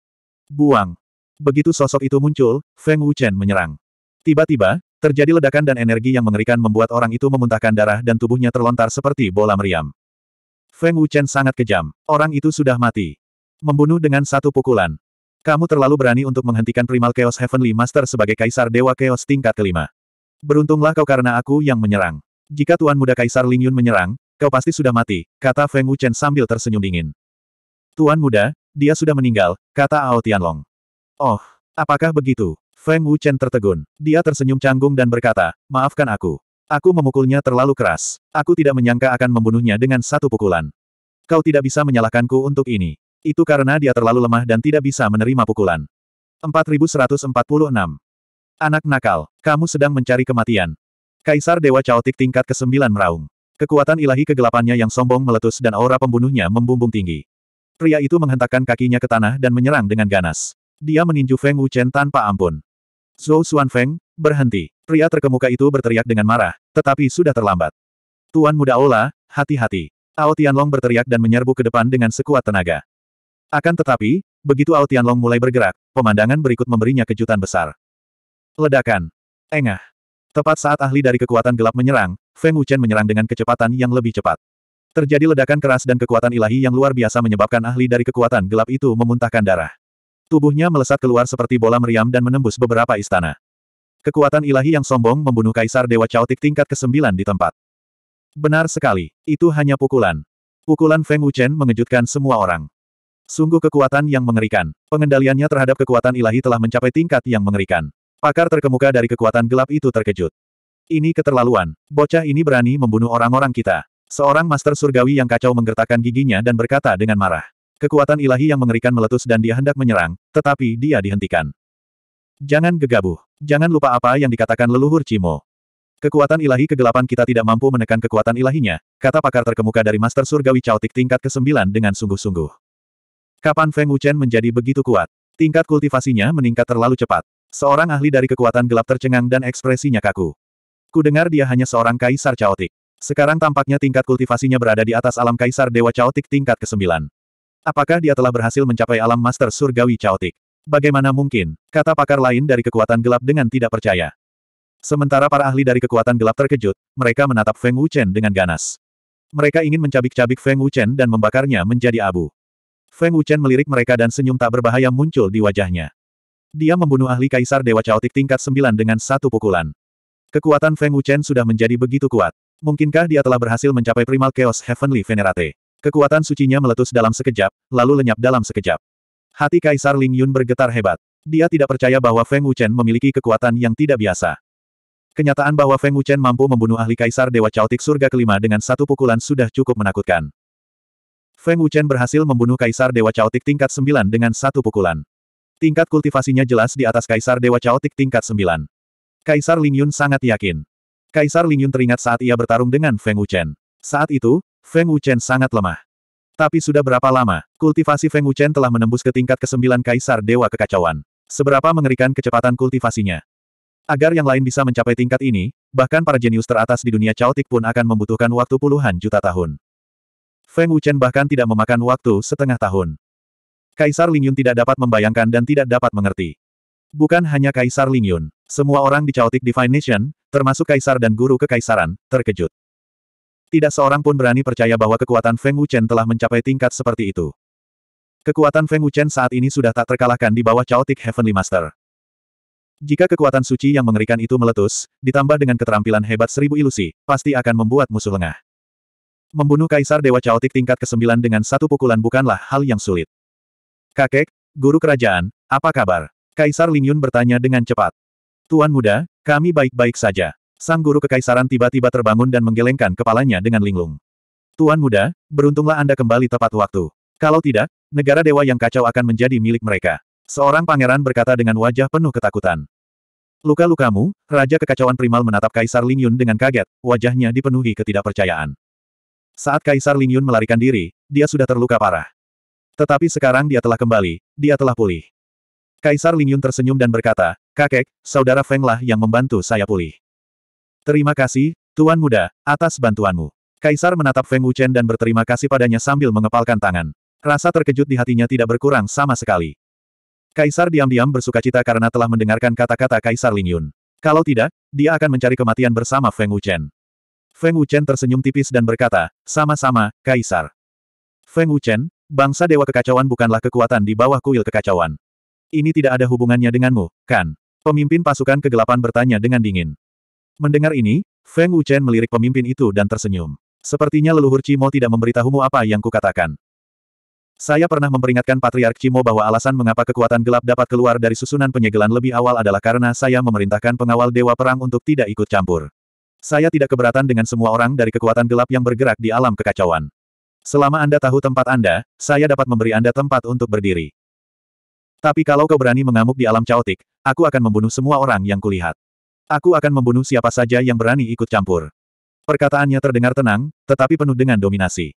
Buang. Begitu sosok itu muncul, Feng Wuchen menyerang. Tiba-tiba, terjadi ledakan dan energi yang mengerikan membuat orang itu memuntahkan darah dan tubuhnya terlontar seperti bola meriam. Feng Wuchen sangat kejam. Orang itu sudah mati. Membunuh dengan satu pukulan. Kamu terlalu berani untuk menghentikan Primal Chaos Heavenly Master sebagai Kaisar Dewa Chaos tingkat kelima. Beruntunglah kau karena aku yang menyerang. Jika Tuan Muda Kaisar Ling Yun menyerang, kau pasti sudah mati, kata Feng Wuchen sambil tersenyum dingin. Tuan Muda, dia sudah meninggal, kata Ao Tianlong. Oh, apakah begitu? Feng Wuchen tertegun. Dia tersenyum canggung dan berkata, maafkan aku. Aku memukulnya terlalu keras. Aku tidak menyangka akan membunuhnya dengan satu pukulan. Kau tidak bisa menyalahkanku untuk ini. Itu karena dia terlalu lemah dan tidak bisa menerima pukulan. 4146. Anak nakal, kamu sedang mencari kematian. Kaisar Dewa Chaotik tingkat ke-9 meraung. Kekuatan ilahi kegelapannya yang sombong meletus dan aura pembunuhnya membumbung tinggi. Pria itu menghentakkan kakinya ke tanah dan menyerang dengan ganas. Dia meninju Feng Wuchen tanpa ampun. Zhou Xuanfeng, berhenti. Pria terkemuka itu berteriak dengan marah, tetapi sudah terlambat. Tuan muda Ola, hati-hati. Ao Tianlong berteriak dan menyerbu ke depan dengan sekuat tenaga. Akan tetapi, begitu Ao Tianlong mulai bergerak, pemandangan berikut memberinya kejutan besar. Ledakan. Engah. Tepat saat ahli dari kekuatan gelap menyerang, Feng Wuchen menyerang dengan kecepatan yang lebih cepat. Terjadi ledakan keras dan kekuatan ilahi yang luar biasa menyebabkan ahli dari kekuatan gelap itu memuntahkan darah. Tubuhnya melesat keluar seperti bola meriam dan menembus beberapa istana. Kekuatan ilahi yang sombong membunuh Kaisar Dewa Chaotic tingkat ke-9 di tempat. Benar sekali, itu hanya pukulan. Pukulan Feng Wuchen mengejutkan semua orang. Sungguh kekuatan yang mengerikan. Pengendaliannya terhadap kekuatan ilahi telah mencapai tingkat yang mengerikan. Pakar terkemuka dari kekuatan gelap itu terkejut. Ini keterlaluan. Bocah ini berani membunuh orang-orang kita. Seorang master surgawi yang kacau menggertakkan giginya dan berkata dengan marah. Kekuatan ilahi yang mengerikan meletus dan dia hendak menyerang, tetapi dia dihentikan. Jangan gegabah. Jangan lupa apa yang dikatakan leluhur Cimo. Kekuatan ilahi kegelapan kita tidak mampu menekan kekuatan ilahinya, kata pakar terkemuka dari Master Surgawi Chaotic tingkat ke-9 dengan sungguh-sungguh. Kapan Feng Wuchen menjadi begitu kuat? Tingkat kultivasinya meningkat terlalu cepat. Seorang ahli dari kekuatan gelap tercengang dan ekspresinya kaku. Ku dengar dia hanya seorang kaisar caotik. Sekarang tampaknya tingkat kultivasinya berada di atas alam kaisar Dewa Caotik tingkat ke-9. Apakah dia telah berhasil mencapai alam master surgawi caotik? Bagaimana mungkin? Kata pakar lain dari kekuatan gelap dengan tidak percaya. Sementara para ahli dari kekuatan gelap terkejut, mereka menatap Feng Wuchen dengan ganas. Mereka ingin mencabik-cabik Feng Wuchen dan membakarnya menjadi abu. Feng Wuchen melirik mereka dan senyum tak berbahaya muncul di wajahnya. Dia membunuh ahli kaisar Dewa Chaotik tingkat 9 dengan satu pukulan. Kekuatan Feng Wuchen sudah menjadi begitu kuat. Mungkinkah dia telah berhasil mencapai primal chaos Heavenly Venerate? Kekuatan sucinya meletus dalam sekejap, lalu lenyap dalam sekejap. Hati Kaisar Ling Yun bergetar hebat. Dia tidak percaya bahwa Feng Wuchen memiliki kekuatan yang tidak biasa. Kenyataan bahwa Feng Wuchen mampu membunuh ahli Kaisar Dewa Caotik Surga Kelima dengan satu pukulan sudah cukup menakutkan. Feng Wuchen berhasil membunuh Kaisar Dewa Caotik tingkat 9 dengan satu pukulan. Tingkat kultivasinya jelas di atas Kaisar Dewa Caotik tingkat 9. Kaisar Ling Yun sangat yakin. Kaisar Ling Yun teringat saat ia bertarung dengan Feng Wuchen. Saat itu, Feng Wuchen sangat lemah. Tapi sudah berapa lama, kultivasi Feng Wuchen telah menembus ke tingkat ke-9 Kaisar Dewa Kekacauan. Seberapa mengerikan kecepatan kultivasinya. Agar yang lain bisa mencapai tingkat ini, bahkan para jenius teratas di dunia caotik pun akan membutuhkan waktu puluhan juta tahun. Feng Wuchen bahkan tidak memakan waktu setengah tahun. Kaisar Lingyun tidak dapat membayangkan dan tidak dapat mengerti. Bukan hanya Kaisar Lingyun, semua orang di Chaotic Divine Nation, termasuk Kaisar dan Guru Kekaisaran, terkejut. Tidak seorang pun berani percaya bahwa kekuatan Feng Wuchen telah mencapai tingkat seperti itu. Kekuatan Feng Wuchen saat ini sudah tak terkalahkan di bawah Chaotic Heavenly Master. Jika kekuatan suci yang mengerikan itu meletus, ditambah dengan keterampilan hebat seribu ilusi, pasti akan membuat musuh lengah. Membunuh Kaisar Dewa Chaotic tingkat ke-9 dengan satu pukulan bukanlah hal yang sulit. Kakek, guru kerajaan, apa kabar? Kaisar Lingyun bertanya dengan cepat. Tuan muda, kami baik-baik saja. Sang guru kekaisaran tiba-tiba terbangun dan menggelengkan kepalanya dengan linglung. Tuan muda, beruntunglah Anda kembali tepat waktu. Kalau tidak, negara dewa yang kacau akan menjadi milik mereka. Seorang pangeran berkata dengan wajah penuh ketakutan. Luka-lukamu, Raja Kekacauan Primal menatap Kaisar Ling Yun dengan kaget, wajahnya dipenuhi ketidakpercayaan. Saat Kaisar Ling Yun melarikan diri, dia sudah terluka parah. Tetapi sekarang dia telah kembali, dia telah pulih. Kaisar Ling Yun tersenyum dan berkata, Kakek, saudara Feng lah yang membantu saya pulih. Terima kasih, Tuan Muda, atas bantuanmu. Kaisar menatap Feng Wuchen dan berterima kasih padanya sambil mengepalkan tangan. Rasa terkejut di hatinya tidak berkurang sama sekali. Kaisar diam-diam bersukacita karena telah mendengarkan kata-kata Kaisar Ling Yun. Kalau tidak, dia akan mencari kematian bersama Feng Wuchen. Feng Wuchen tersenyum tipis dan berkata, sama-sama, Kaisar. Feng Wuchen, bangsa Dewa Kekacauan bukanlah kekuatan di bawah kuil kekacauan. Ini tidak ada hubungannya denganmu, kan? Pemimpin pasukan kegelapan bertanya dengan dingin. Mendengar ini, Feng Wuchen melirik pemimpin itu dan tersenyum. Sepertinya leluhur Cimo tidak memberitahumu apa yang kukatakan. Saya pernah memperingatkan Patriark Cimo bahwa alasan mengapa kekuatan gelap dapat keluar dari susunan penyegelan lebih awal adalah karena saya memerintahkan pengawal Dewa Perang untuk tidak ikut campur. Saya tidak keberatan dengan semua orang dari kekuatan gelap yang bergerak di alam kekacauan. Selama Anda tahu tempat Anda, saya dapat memberi Anda tempat untuk berdiri. Tapi kalau kau berani mengamuk di alam caotik, aku akan membunuh semua orang yang kulihat. Aku akan membunuh siapa saja yang berani ikut campur. Perkataannya terdengar tenang, tetapi penuh dengan dominasi.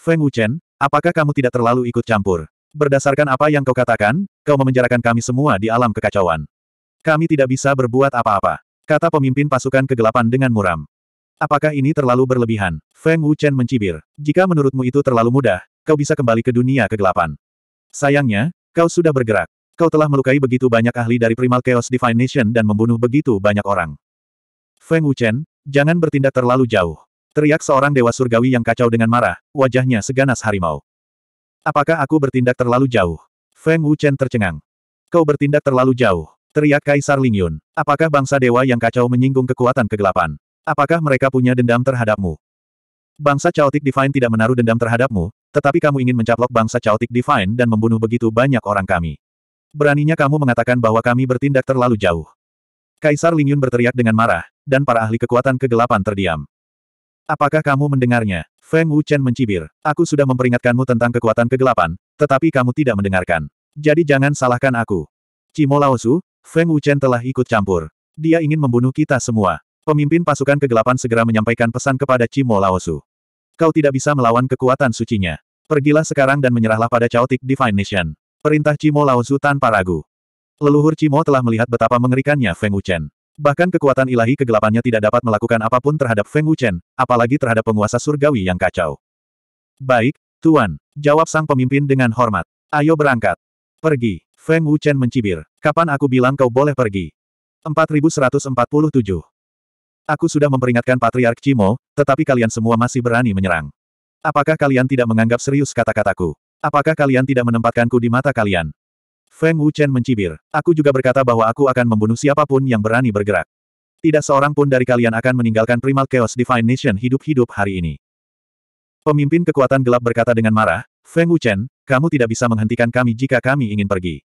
Feng Wuchen, apakah kamu tidak terlalu ikut campur? Berdasarkan apa yang kau katakan, kau memenjarakan kami semua di alam kekacauan. Kami tidak bisa berbuat apa-apa, kata pemimpin pasukan kegelapan dengan muram. Apakah ini terlalu berlebihan? Feng Wuchen mencibir. Jika menurutmu itu terlalu mudah, kau bisa kembali ke dunia kegelapan. Sayangnya, kau sudah bergerak. Kau telah melukai begitu banyak ahli dari Primal Chaos Divine Nation dan membunuh begitu banyak orang. Feng Wuchen, jangan bertindak terlalu jauh. Teriak seorang dewa surgawi yang kacau dengan marah, wajahnya seganas harimau. Apakah aku bertindak terlalu jauh? Feng Wuchen tercengang. Kau bertindak terlalu jauh. Teriak Kaisar Ling Yun. Apakah bangsa dewa yang kacau menyinggung kekuatan kegelapan? Apakah mereka punya dendam terhadapmu? Bangsa Chaotic Divine tidak menaruh dendam terhadapmu, tetapi kamu ingin mencaplok bangsa Chaotic Divine dan membunuh begitu banyak orang kami. Beraninya kamu mengatakan bahwa kami bertindak terlalu jauh. Kaisar Lingyun berteriak dengan marah, dan para ahli kekuatan kegelapan terdiam. Apakah kamu mendengarnya? Feng Wuchen mencibir. Aku sudah memperingatkanmu tentang kekuatan kegelapan, tetapi kamu tidak mendengarkan. Jadi jangan salahkan aku. Cimo Laosu, Feng Wuchen telah ikut campur. Dia ingin membunuh kita semua. Pemimpin pasukan kegelapan segera menyampaikan pesan kepada Cimo Laosu. Kau tidak bisa melawan kekuatan sucinya. Pergilah sekarang dan menyerahlah pada Chaotic Divine Nation. Perintah Cimo Laozu tanpa ragu. Leluhur Cimo telah melihat betapa mengerikannya Feng Wuchen. Bahkan kekuatan ilahi kegelapannya tidak dapat melakukan apapun terhadap Feng Wuchen, apalagi terhadap penguasa surgawi yang kacau. Baik, Tuan, jawab sang pemimpin dengan hormat. Ayo berangkat. Pergi. Feng Wuchen mencibir. Kapan aku bilang kau boleh pergi? 4147. Aku sudah memperingatkan Patriark Cimo, tetapi kalian semua masih berani menyerang. Apakah kalian tidak menganggap serius kata-kataku? Apakah kalian tidak menempatkanku di mata kalian? Feng Wuchen mencibir. Aku juga berkata bahwa aku akan membunuh siapapun yang berani bergerak. Tidak seorang pun dari kalian akan meninggalkan Primal Chaos Divine Nation hidup-hidup hari ini. Pemimpin kekuatan gelap berkata dengan marah, Feng Wuchen, kamu tidak bisa menghentikan kami jika kami ingin pergi.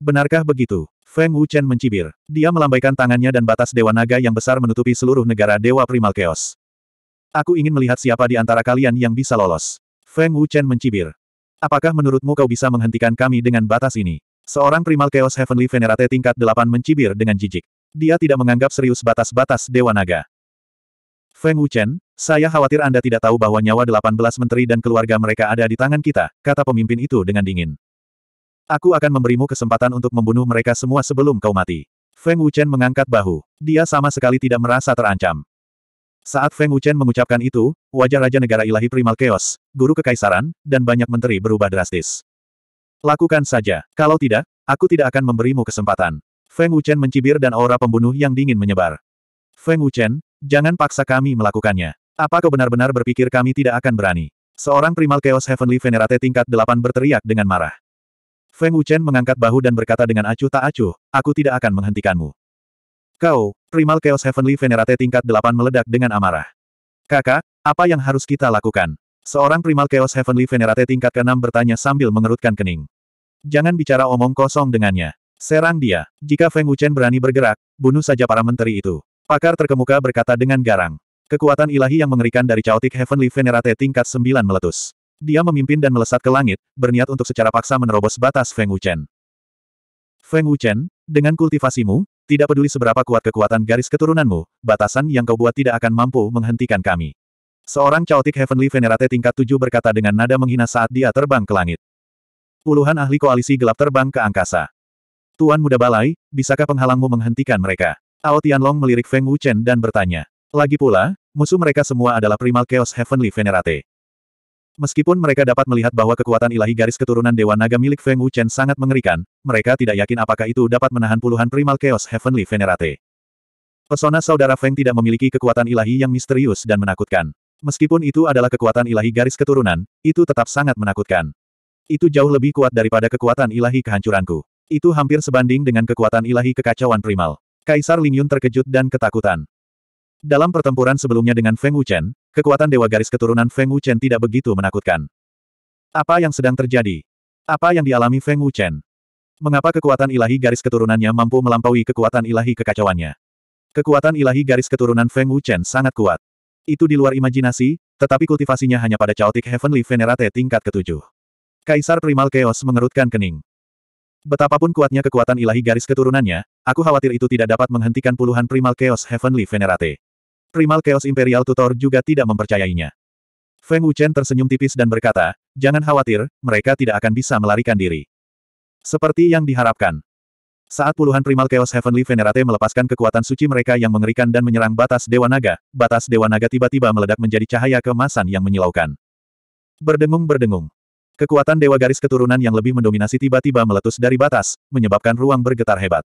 Benarkah begitu? Feng Wuchen mencibir. Dia melambaikan tangannya dan batas Dewa Naga yang besar menutupi seluruh negara Dewa Primal Chaos. Aku ingin melihat siapa di antara kalian yang bisa lolos. Feng Wuchen mencibir. Apakah menurutmu kau bisa menghentikan kami dengan batas ini? Seorang primal Chaos Heavenly Venerate tingkat 8 mencibir dengan jijik. Dia tidak menganggap serius batas-batas Dewa Naga. Feng Wuchen, saya khawatir Anda tidak tahu bahwa nyawa 18 menteri dan keluarga mereka ada di tangan kita, kata pemimpin itu dengan dingin. Aku akan memberimu kesempatan untuk membunuh mereka semua sebelum kau mati. Feng Wuchen mengangkat bahu. Dia sama sekali tidak merasa terancam. Saat Feng Wuchen mengucapkan itu, wajah Raja Negara Ilahi Primal Chaos, Guru Kekaisaran, dan banyak menteri berubah drastis. Lakukan saja. Kalau tidak, aku tidak akan memberimu kesempatan. Feng Wuchen mencibir dan aura pembunuh yang dingin menyebar. Feng Wuchen, jangan paksa kami melakukannya. Apa kau benar-benar berpikir kami tidak akan berani? Seorang Primal Chaos Heavenly Venerate tingkat 8 berteriak dengan marah. Feng Wuchen mengangkat bahu dan berkata dengan acuh tak acuh, aku tidak akan menghentikanmu. Kau, Primal Chaos Heavenly Venerate tingkat 8 meledak dengan amarah. Kakak, apa yang harus kita lakukan? Seorang Primal Chaos Heavenly Venerate tingkat ke-6 bertanya sambil mengerutkan kening. Jangan bicara omong kosong dengannya. Serang dia. Jika Feng Wuchen berani bergerak, bunuh saja para menteri itu. Pakar terkemuka berkata dengan garang. Kekuatan ilahi yang mengerikan dari Chaotic Heavenly Venerate tingkat 9 meletus. Dia memimpin dan melesat ke langit, berniat untuk secara paksa menerobos batas Feng Wuchen. Feng Wuchen, dengan kultivasimu, tidak peduli seberapa kuat kekuatan garis keturunanmu, batasan yang kau buat tidak akan mampu menghentikan kami. Seorang Chaotic Heavenly Venerate tingkat 7 berkata dengan nada menghina saat dia terbang ke langit. Puluhan ahli koalisi gelap terbang ke angkasa. Tuan Muda Balai, bisakah penghalangmu menghentikan mereka? Ao Tianlong melirik Feng Wuchen dan bertanya. Lagi pula, musuh mereka semua adalah Primal Chaos Heavenly Venerate. Meskipun mereka dapat melihat bahwa kekuatan ilahi garis keturunan Dewa Naga milik Feng Wuchen sangat mengerikan, mereka tidak yakin apakah itu dapat menahan puluhan primal chaos heavenly venerate. Pesona saudara Feng tidak memiliki kekuatan ilahi yang misterius dan menakutkan. Meskipun itu adalah kekuatan ilahi garis keturunan, itu tetap sangat menakutkan. Itu jauh lebih kuat daripada kekuatan ilahi kehancuranku. Itu hampir sebanding dengan kekuatan ilahi kekacauan primal. Kaisar Lingyun terkejut dan ketakutan. Dalam pertempuran sebelumnya dengan Feng Wuchen, Kekuatan Dewa Garis keturunan Feng Wuchen tidak begitu menakutkan. Apa yang sedang terjadi? Apa yang dialami Feng Wuchen? Mengapa kekuatan ilahi garis keturunannya mampu melampaui kekuatan ilahi kekacauannya? Kekuatan ilahi garis keturunan Feng Wuchen sangat kuat. Itu di luar imajinasi, tetapi kultivasinya hanya pada Chaotic Heavenly Venerate tingkat ketujuh. Kaisar Primal Chaos mengerutkan kening. Betapapun kuatnya kekuatan ilahi garis keturunannya, aku khawatir itu tidak dapat menghentikan puluhan Primal Chaos Heavenly Venerate. Primal Chaos Imperial Tutor juga tidak mempercayainya. Feng Wuchen tersenyum tipis dan berkata, jangan khawatir, mereka tidak akan bisa melarikan diri. Seperti yang diharapkan. Saat puluhan Primal Chaos Heavenly Venerate melepaskan kekuatan suci mereka yang mengerikan dan menyerang batas Dewa Naga, batas Dewa Naga tiba-tiba meledak menjadi cahaya kemasan yang menyilaukan. Berdengung-berdengung. Kekuatan Dewa Garis Keturunan yang lebih mendominasi tiba-tiba meletus dari batas, menyebabkan ruang bergetar hebat.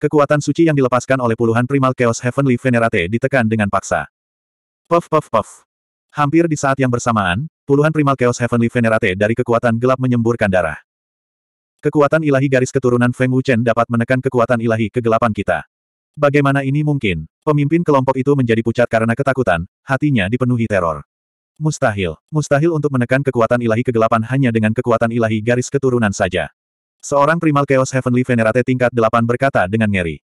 Kekuatan suci yang dilepaskan oleh puluhan primal Chaos Heavenly Venerate ditekan dengan paksa. Puff puff puff. Hampir di saat yang bersamaan, puluhan primal Chaos Heavenly Venerate dari kekuatan gelap menyemburkan darah. Kekuatan ilahi garis keturunan Feng Wuchen dapat menekan kekuatan ilahi kegelapan kita. Bagaimana ini mungkin? Pemimpin kelompok itu menjadi pucat karena ketakutan, hatinya dipenuhi teror. Mustahil. Mustahil untuk menekan kekuatan ilahi kegelapan hanya dengan kekuatan ilahi garis keturunan saja. Seorang primal Chaos Heavenly Venerate tingkat 8 berkata dengan ngeri.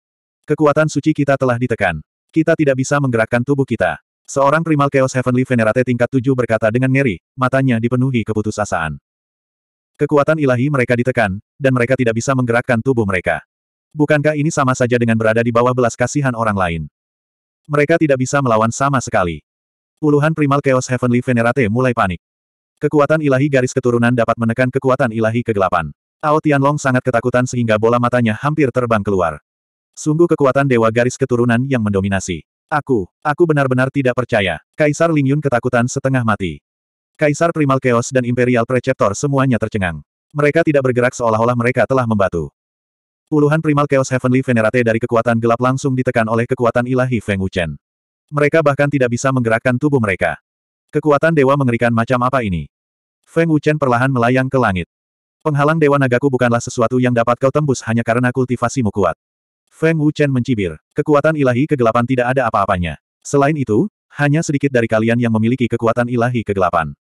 Kekuatan suci kita telah ditekan. Kita tidak bisa menggerakkan tubuh kita. Seorang primal Chaos Heavenly Venerate tingkat 7 berkata dengan ngeri, matanya dipenuhi keputusasaan. Kekuatan ilahi mereka ditekan, dan mereka tidak bisa menggerakkan tubuh mereka. Bukankah ini sama saja dengan berada di bawah belas kasihan orang lain? Mereka tidak bisa melawan sama sekali. Puluhan primal Chaos Heavenly Venerate mulai panik. Kekuatan ilahi garis keturunan dapat menekan kekuatan ilahi kegelapan. Ao Tianlong sangat ketakutan sehingga bola matanya hampir terbang keluar. Sungguh kekuatan dewa garis keturunan yang mendominasi. Aku, aku benar-benar tidak percaya. Kaisar Ling Yun ketakutan setengah mati. Kaisar Primal Chaos dan Imperial Preceptor semuanya tercengang. Mereka tidak bergerak seolah-olah mereka telah membatu. Puluhan Primal Chaos Heavenly Venerate dari kekuatan gelap langsung ditekan oleh kekuatan ilahi Feng Wuchen. Mereka bahkan tidak bisa menggerakkan tubuh mereka. Kekuatan dewa mengerikan macam apa ini? Feng Wuchen perlahan melayang ke langit. Penghalang Dewa Nagaku bukanlah sesuatu yang dapat kau tembus hanya karena kultivasimu kuat. Feng Wuchen mencibir, kekuatan ilahi kegelapan tidak ada apa-apanya. Selain itu, hanya sedikit dari kalian yang memiliki kekuatan ilahi kegelapan.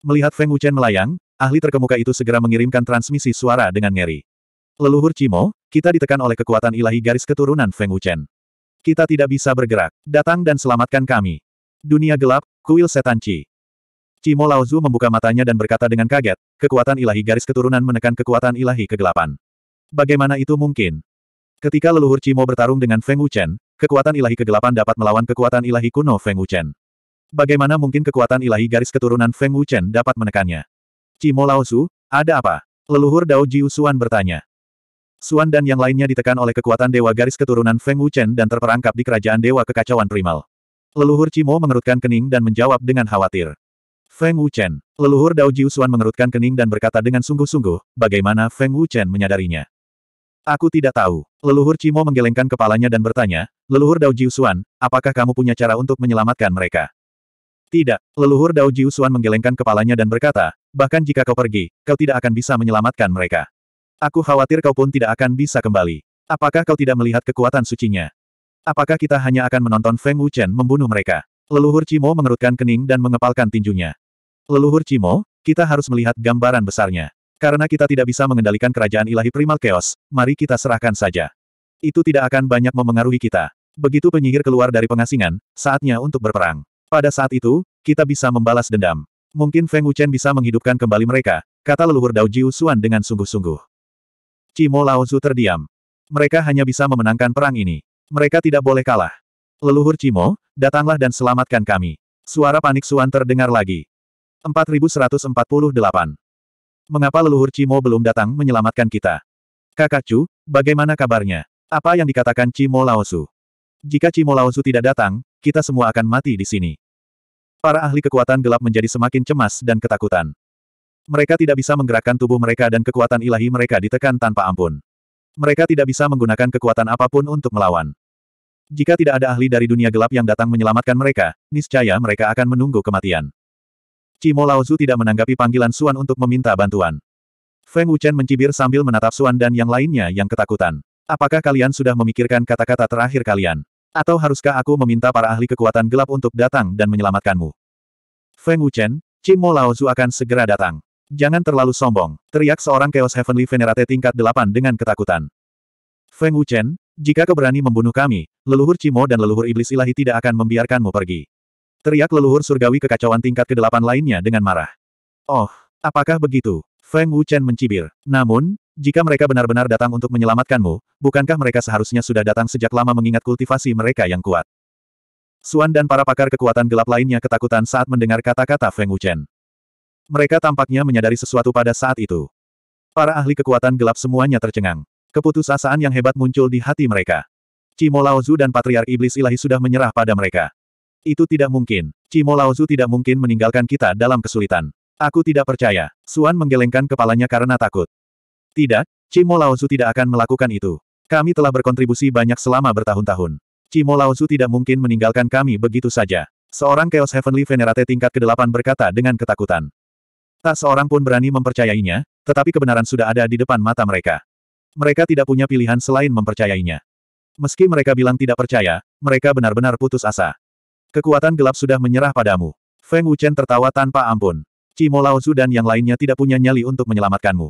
Melihat Feng Wuchen melayang, ahli terkemuka itu segera mengirimkan transmisi suara dengan ngeri. Leluhur Cimo, kita ditekan oleh kekuatan ilahi garis keturunan Feng Wuchen. Kita tidak bisa bergerak. Datang dan selamatkan kami. Dunia gelap, kuil setan Ci. Cimo Laozu membuka matanya dan berkata dengan kaget, kekuatan ilahi garis keturunan menekan kekuatan ilahi kegelapan. Bagaimana itu mungkin? Ketika leluhur Cimo bertarung dengan Feng Wuchen, kekuatan ilahi kegelapan dapat melawan kekuatan ilahi kuno Feng Wuchen. Bagaimana mungkin kekuatan ilahi garis keturunan Feng Wuchen dapat menekannya? Cimo Laozu, ada apa? Leluhur Dao Jiu Suan bertanya. Suan dan yang lainnya ditekan oleh kekuatan dewa garis keturunan Feng Wuchen dan terperangkap di kerajaan dewa kekacauan primal. Leluhur Cimo mengerutkan kening dan menjawab dengan khawatir. Feng Wuchen. Leluhur Dao Jiusuan mengerutkan kening dan berkata dengan sungguh-sungguh, bagaimana Feng Wuchen menyadarinya. Aku tidak tahu. Leluhur Cimo menggelengkan kepalanya dan bertanya, Leluhur Dao Jiusuan, apakah kamu punya cara untuk menyelamatkan mereka? Tidak. Leluhur Dao Jiusuan menggelengkan kepalanya dan berkata, bahkan jika kau pergi, kau tidak akan bisa menyelamatkan mereka. Aku khawatir kau pun tidak akan bisa kembali. Apakah kau tidak melihat kekuatan sucinya? Apakah kita hanya akan menonton Feng Wuchen membunuh mereka? Leluhur Cimo mengerutkan kening dan mengepalkan tinjunya. Leluhur Cimo, kita harus melihat gambaran besarnya. Karena kita tidak bisa mengendalikan kerajaan ilahi primal chaos, mari kita serahkan saja. Itu tidak akan banyak memengaruhi kita. Begitu penyihir keluar dari pengasingan, saatnya untuk berperang. Pada saat itu, kita bisa membalas dendam. Mungkin Feng Wuchen bisa menghidupkan kembali mereka, kata leluhur Dao Jiu Xuan dengan sungguh-sungguh. Cimo Lao terdiam. Mereka hanya bisa memenangkan perang ini. Mereka tidak boleh kalah. Leluhur Cimo, datanglah dan selamatkan kami. Suara panik Suan terdengar lagi. 4148. Mengapa leluhur Cimo belum datang menyelamatkan kita? Kakak Chu, bagaimana kabarnya? Apa yang dikatakan Cimo Laosu? Jika Cimo Laosu tidak datang, kita semua akan mati di sini. Para ahli kekuatan gelap menjadi semakin cemas dan ketakutan. Mereka tidak bisa menggerakkan tubuh mereka dan kekuatan ilahi mereka ditekan tanpa ampun. Mereka tidak bisa menggunakan kekuatan apapun untuk melawan. Jika tidak ada ahli dari dunia gelap yang datang menyelamatkan mereka, niscaya mereka akan menunggu kematian. Cimo Laozu tidak menanggapi panggilan Suan untuk meminta bantuan. Feng Wuchen mencibir sambil menatap Suan dan yang lainnya yang ketakutan. Apakah kalian sudah memikirkan kata-kata terakhir kalian? Atau haruskah aku meminta para ahli kekuatan gelap untuk datang dan menyelamatkanmu? Feng Wuchen, Cimo Laozu akan segera datang. Jangan terlalu sombong, teriak seorang Chaos Heavenly Venerate tingkat 8 dengan ketakutan. Feng Wuchen, jika keberani membunuh kami, leluhur Cimo dan leluhur iblis ilahi tidak akan membiarkanmu pergi. Teriak leluhur surgawi kekacauan tingkat ke-8 lainnya dengan marah. Oh, apakah begitu? Feng Wuchen mencibir. Namun, jika mereka benar-benar datang untuk menyelamatkanmu, bukankah mereka seharusnya sudah datang sejak lama mengingat kultivasi mereka yang kuat? Suan dan para pakar kekuatan gelap lainnya ketakutan saat mendengar kata-kata Feng Wuchen. Mereka tampaknya menyadari sesuatu pada saat itu. Para ahli kekuatan gelap semuanya tercengang. Keputusasaan yang hebat muncul di hati mereka. Cimo dan Patriar Iblis Ilahi sudah menyerah pada mereka. Itu tidak mungkin. Cimo Laozu tidak mungkin meninggalkan kita dalam kesulitan. Aku tidak percaya. Suan menggelengkan kepalanya karena takut. Tidak, Cimo Laozu tidak akan melakukan itu. Kami telah berkontribusi banyak selama bertahun-tahun. Cimo Laozu tidak mungkin meninggalkan kami begitu saja. Seorang Chaos Heavenly Venerate tingkat ke-8 berkata dengan ketakutan. Tak seorang pun berani mempercayainya, tetapi kebenaran sudah ada di depan mata mereka. Mereka tidak punya pilihan selain mempercayainya. Meski mereka bilang tidak percaya, mereka benar-benar putus asa. Kekuatan gelap sudah menyerah padamu. Feng Wuchen tertawa tanpa ampun. Cimo Laozu dan yang lainnya tidak punya nyali untuk menyelamatkanmu.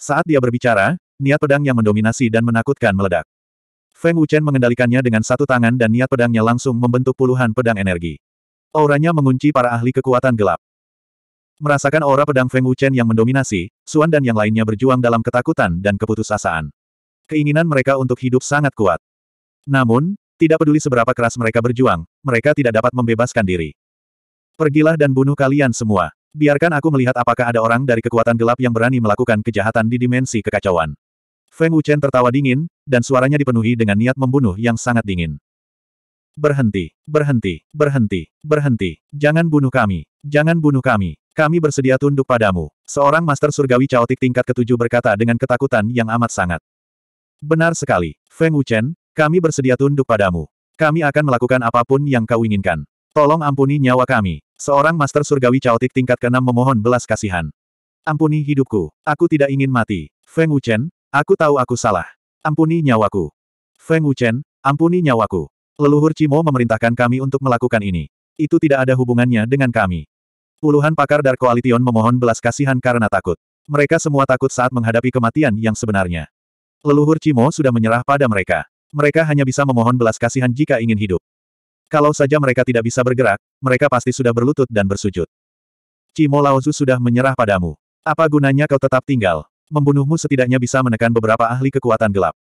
Saat dia berbicara, niat pedang yang mendominasi dan menakutkan meledak. Feng Wuchen mengendalikannya dengan satu tangan dan niat pedangnya langsung membentuk puluhan pedang energi. Auranya mengunci para ahli kekuatan gelap. Merasakan aura pedang Feng Wuchen yang mendominasi, Suan dan yang lainnya berjuang dalam ketakutan dan keputusasaan. Keinginan mereka untuk hidup sangat kuat. Namun, tidak peduli seberapa keras mereka berjuang, mereka tidak dapat membebaskan diri. Pergilah dan bunuh kalian semua. Biarkan aku melihat apakah ada orang dari kekuatan gelap yang berani melakukan kejahatan di dimensi kekacauan. Feng Wuchen tertawa dingin, dan suaranya dipenuhi dengan niat membunuh yang sangat dingin. Berhenti, berhenti, berhenti, berhenti. Jangan bunuh kami, jangan bunuh kami. Kami bersedia tunduk padamu. Seorang master surgawi caotik tingkat ketujuh berkata dengan ketakutan yang amat sangat. Benar sekali, Feng Wuchen, kami bersedia tunduk padamu. Kami akan melakukan apapun yang kau inginkan. Tolong ampuni nyawa kami. Seorang master surgawi caotik tingkat keenam memohon belas kasihan. Ampuni hidupku. Aku tidak ingin mati. Feng Wuchen, aku tahu aku salah. Ampuni nyawaku. Feng Wuchen, ampuni nyawaku. Leluhur Cimo memerintahkan kami untuk melakukan ini. Itu tidak ada hubungannya dengan kami. Puluhan pakar Dark Coalition memohon belas kasihan karena takut. Mereka semua takut saat menghadapi kematian yang sebenarnya. Leluhur Cimo sudah menyerah pada mereka. Mereka hanya bisa memohon belas kasihan jika ingin hidup. Kalau saja mereka tidak bisa bergerak, mereka pasti sudah berlutut dan bersujud. Cimo Laozu sudah menyerah padamu. Apa gunanya kau tetap tinggal? Membunuhmu setidaknya bisa menekan beberapa ahli kekuatan gelap.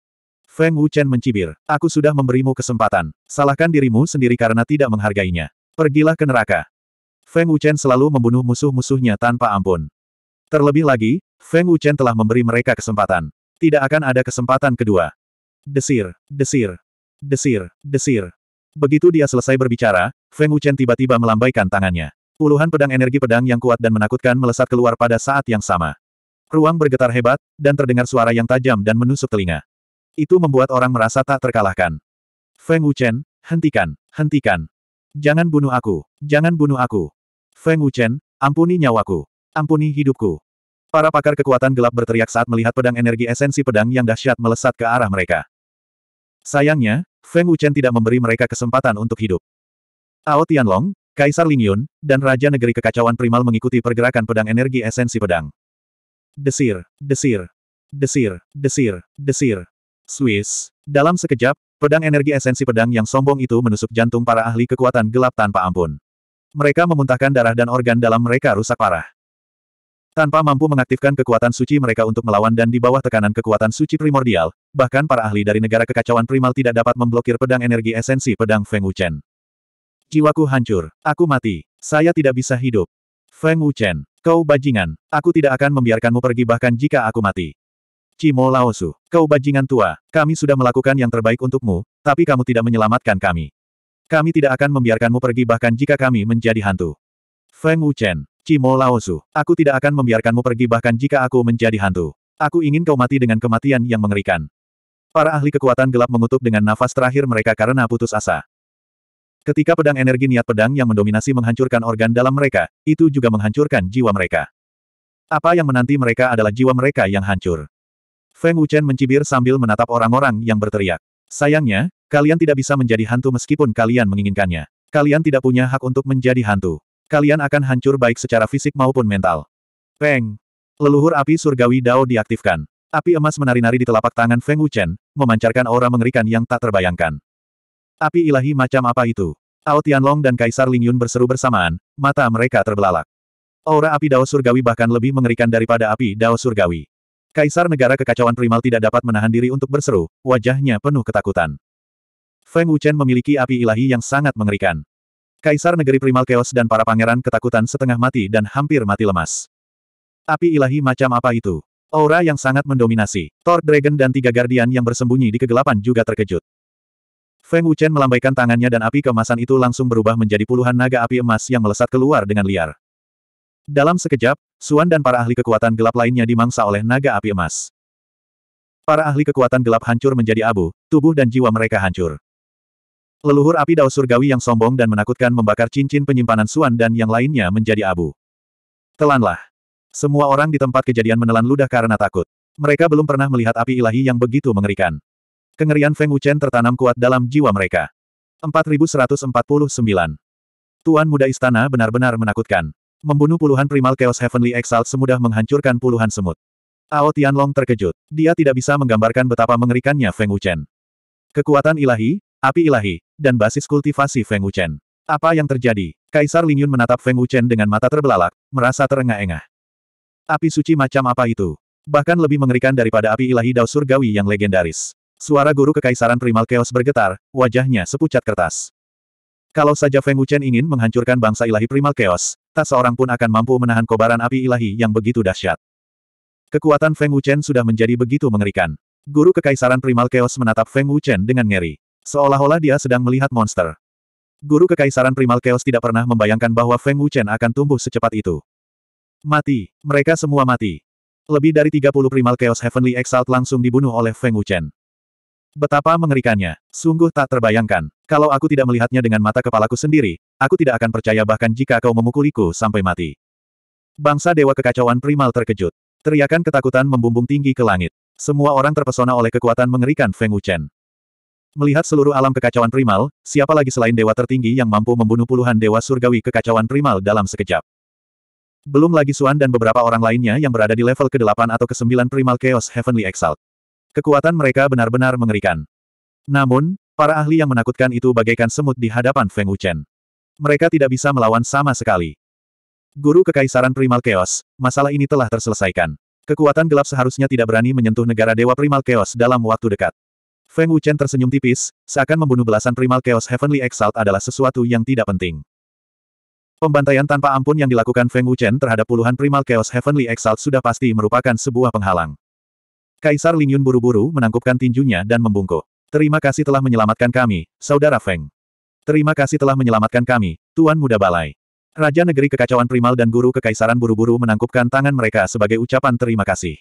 Feng Wuchen mencibir. Aku sudah memberimu kesempatan. Salahkan dirimu sendiri karena tidak menghargainya. Pergilah ke neraka. Feng Wuchen selalu membunuh musuh-musuhnya tanpa ampun. Terlebih lagi, Feng Wuchen telah memberi mereka kesempatan. Tidak akan ada kesempatan kedua. Desir, desir, desir, desir. Begitu dia selesai berbicara, Feng Wuchen tiba-tiba melambaikan tangannya. Puluhan pedang energi pedang yang kuat dan menakutkan melesat keluar pada saat yang sama. Ruang bergetar hebat, dan terdengar suara yang tajam dan menusuk telinga. Itu membuat orang merasa tak terkalahkan. Feng Wuchen, hentikan, hentikan. Jangan bunuh aku, jangan bunuh aku. Feng Wuchen, ampuni nyawaku, ampuni hidupku. Para pakar kekuatan gelap berteriak saat melihat pedang energi esensi pedang yang dahsyat melesat ke arah mereka. Sayangnya, Feng Wuchen tidak memberi mereka kesempatan untuk hidup. Ao Tianlong, Kaisar Lingyun, dan Raja Negeri Kekacauan Primal mengikuti pergerakan pedang energi esensi pedang. Desir, desir, desir, desir, desir. Swiss. Dalam sekejap, pedang energi esensi pedang yang sombong itu menusuk jantung para ahli kekuatan gelap tanpa ampun. Mereka memuntahkan darah dan organ dalam mereka rusak parah. Tanpa mampu mengaktifkan kekuatan suci mereka untuk melawan dan di bawah tekanan kekuatan suci primordial, bahkan para ahli dari negara kekacauan primal tidak dapat memblokir pedang energi esensi pedang Feng Wuchen. Jiwaku hancur. Aku mati. Saya tidak bisa hidup. Feng Wuchen, kau bajingan. Aku tidak akan membiarkanmu pergi bahkan jika aku mati. Cimo Laosu, kau bajingan tua. Kami sudah melakukan yang terbaik untukmu, tapi kamu tidak menyelamatkan kami. Kami tidak akan membiarkanmu pergi bahkan jika kami menjadi hantu. Feng Wuchen, Cimo Laosu, aku tidak akan membiarkanmu pergi bahkan jika aku menjadi hantu. Aku ingin kau mati dengan kematian yang mengerikan. Para ahli kekuatan gelap mengutuk dengan nafas terakhir mereka karena putus asa. Ketika pedang energi niat pedang yang mendominasi menghancurkan organ dalam mereka, itu juga menghancurkan jiwa mereka. Apa yang menanti mereka adalah jiwa mereka yang hancur. Feng Wuchen mencibir sambil menatap orang-orang yang berteriak. Sayangnya, kalian tidak bisa menjadi hantu meskipun kalian menginginkannya. Kalian tidak punya hak untuk menjadi hantu. Kalian akan hancur baik secara fisik maupun mental. Peng! Leluhur api surgawi Dao diaktifkan. Api emas menari-nari di telapak tangan Feng Wuchen, memancarkan aura mengerikan yang tak terbayangkan. Api ilahi macam apa itu? Ao Tianlong dan Kaisar Lingyun berseru bersamaan, mata mereka terbelalak. Aura api Dao surgawi bahkan lebih mengerikan daripada api Dao surgawi. Kaisar negara kekacauan primal tidak dapat menahan diri untuk berseru, wajahnya penuh ketakutan. Feng Wuchen memiliki api ilahi yang sangat mengerikan. Kaisar negeri primal chaos dan para pangeran ketakutan setengah mati dan hampir mati lemas. Api ilahi macam apa itu? Aura yang sangat mendominasi. Thor Dragon dan tiga guardian yang bersembunyi di kegelapan juga terkejut. Feng Wuchen melambaikan tangannya dan api kemasan itu langsung berubah menjadi puluhan naga api emas yang melesat keluar dengan liar. Dalam sekejap, Suan dan para ahli kekuatan gelap lainnya dimangsa oleh naga api emas. Para ahli kekuatan gelap hancur menjadi abu, tubuh dan jiwa mereka hancur. Leluhur api Dao Surgawi yang sombong dan menakutkan membakar cincin penyimpanan Suan dan yang lainnya menjadi abu. Telanlah. Semua orang di tempat kejadian menelan ludah karena takut. Mereka belum pernah melihat api ilahi yang begitu mengerikan. Kengerian Feng Wuchen tertanam kuat dalam jiwa mereka. 4149. Tuan muda istana benar-benar menakutkan. Membunuh puluhan primal Chaos Heavenly Exalt semudah menghancurkan puluhan semut. Ao Tianlong terkejut. Dia tidak bisa menggambarkan betapa mengerikannya Feng Wuchen. Kekuatan ilahi, Api ilahi, dan basis kultivasi Feng Wuchen. Apa yang terjadi? Kaisar Lingyun menatap Feng Wuchen dengan mata terbelalak, merasa terengah-engah. Api suci macam apa itu? Bahkan lebih mengerikan daripada api ilahi Dao Surgawi yang legendaris. Suara guru kekaisaran primal Chaos bergetar, wajahnya sepucat kertas. Kalau saja Feng Wuchen ingin menghancurkan bangsa ilahi primal Chaos, tak seorang pun akan mampu menahan kobaran api ilahi yang begitu dahsyat. Kekuatan Feng Wuchen sudah menjadi begitu mengerikan. Guru kekaisaran primal Chaos menatap Feng Wuchen dengan ngeri. Seolah-olah dia sedang melihat monster. Guru Kekaisaran Primal Chaos tidak pernah membayangkan bahwa Feng Wuchen akan tumbuh secepat itu. Mati. Mereka semua mati. Lebih dari 30 Primal Chaos Heavenly Exalt langsung dibunuh oleh Feng Wuchen. Betapa mengerikannya. Sungguh tak terbayangkan. Kalau aku tidak melihatnya dengan mata kepalaku sendiri, aku tidak akan percaya bahkan jika kau memukuliku sampai mati. Bangsa Dewa Kekacauan Primal terkejut. Teriakan ketakutan membumbung tinggi ke langit. Semua orang terpesona oleh kekuatan mengerikan Feng Wuchen. Melihat seluruh alam kekacauan primal, siapa lagi selain dewa tertinggi yang mampu membunuh puluhan dewa surgawi kekacauan primal dalam sekejap. Belum lagi Suan dan beberapa orang lainnya yang berada di level ke-8 atau ke-9 primal chaos heavenly exalt. Kekuatan mereka benar-benar mengerikan. Namun, para ahli yang menakutkan itu bagaikan semut di hadapan Feng Wuchen. Mereka tidak bisa melawan sama sekali. Guru Kekaisaran Primal Chaos, masalah ini telah terselesaikan. Kekuatan gelap seharusnya tidak berani menyentuh negara Dewa Primal Chaos dalam waktu dekat. Feng Wuchen tersenyum tipis, seakan membunuh belasan primal Chaos Heavenly Exalt adalah sesuatu yang tidak penting. Pembantaian tanpa ampun yang dilakukan Feng Wuchen terhadap puluhan primal Chaos Heavenly Exalt sudah pasti merupakan sebuah penghalang. Kaisar Ling Yun buru-buru menangkupkan tinjunya dan membungkuk. Terima kasih telah menyelamatkan kami, Saudara Feng. Terima kasih telah menyelamatkan kami, Tuan Muda Balai. Raja negeri kekacauan primal dan guru kekaisaran buru-buru menangkupkan tangan mereka sebagai ucapan terima kasih.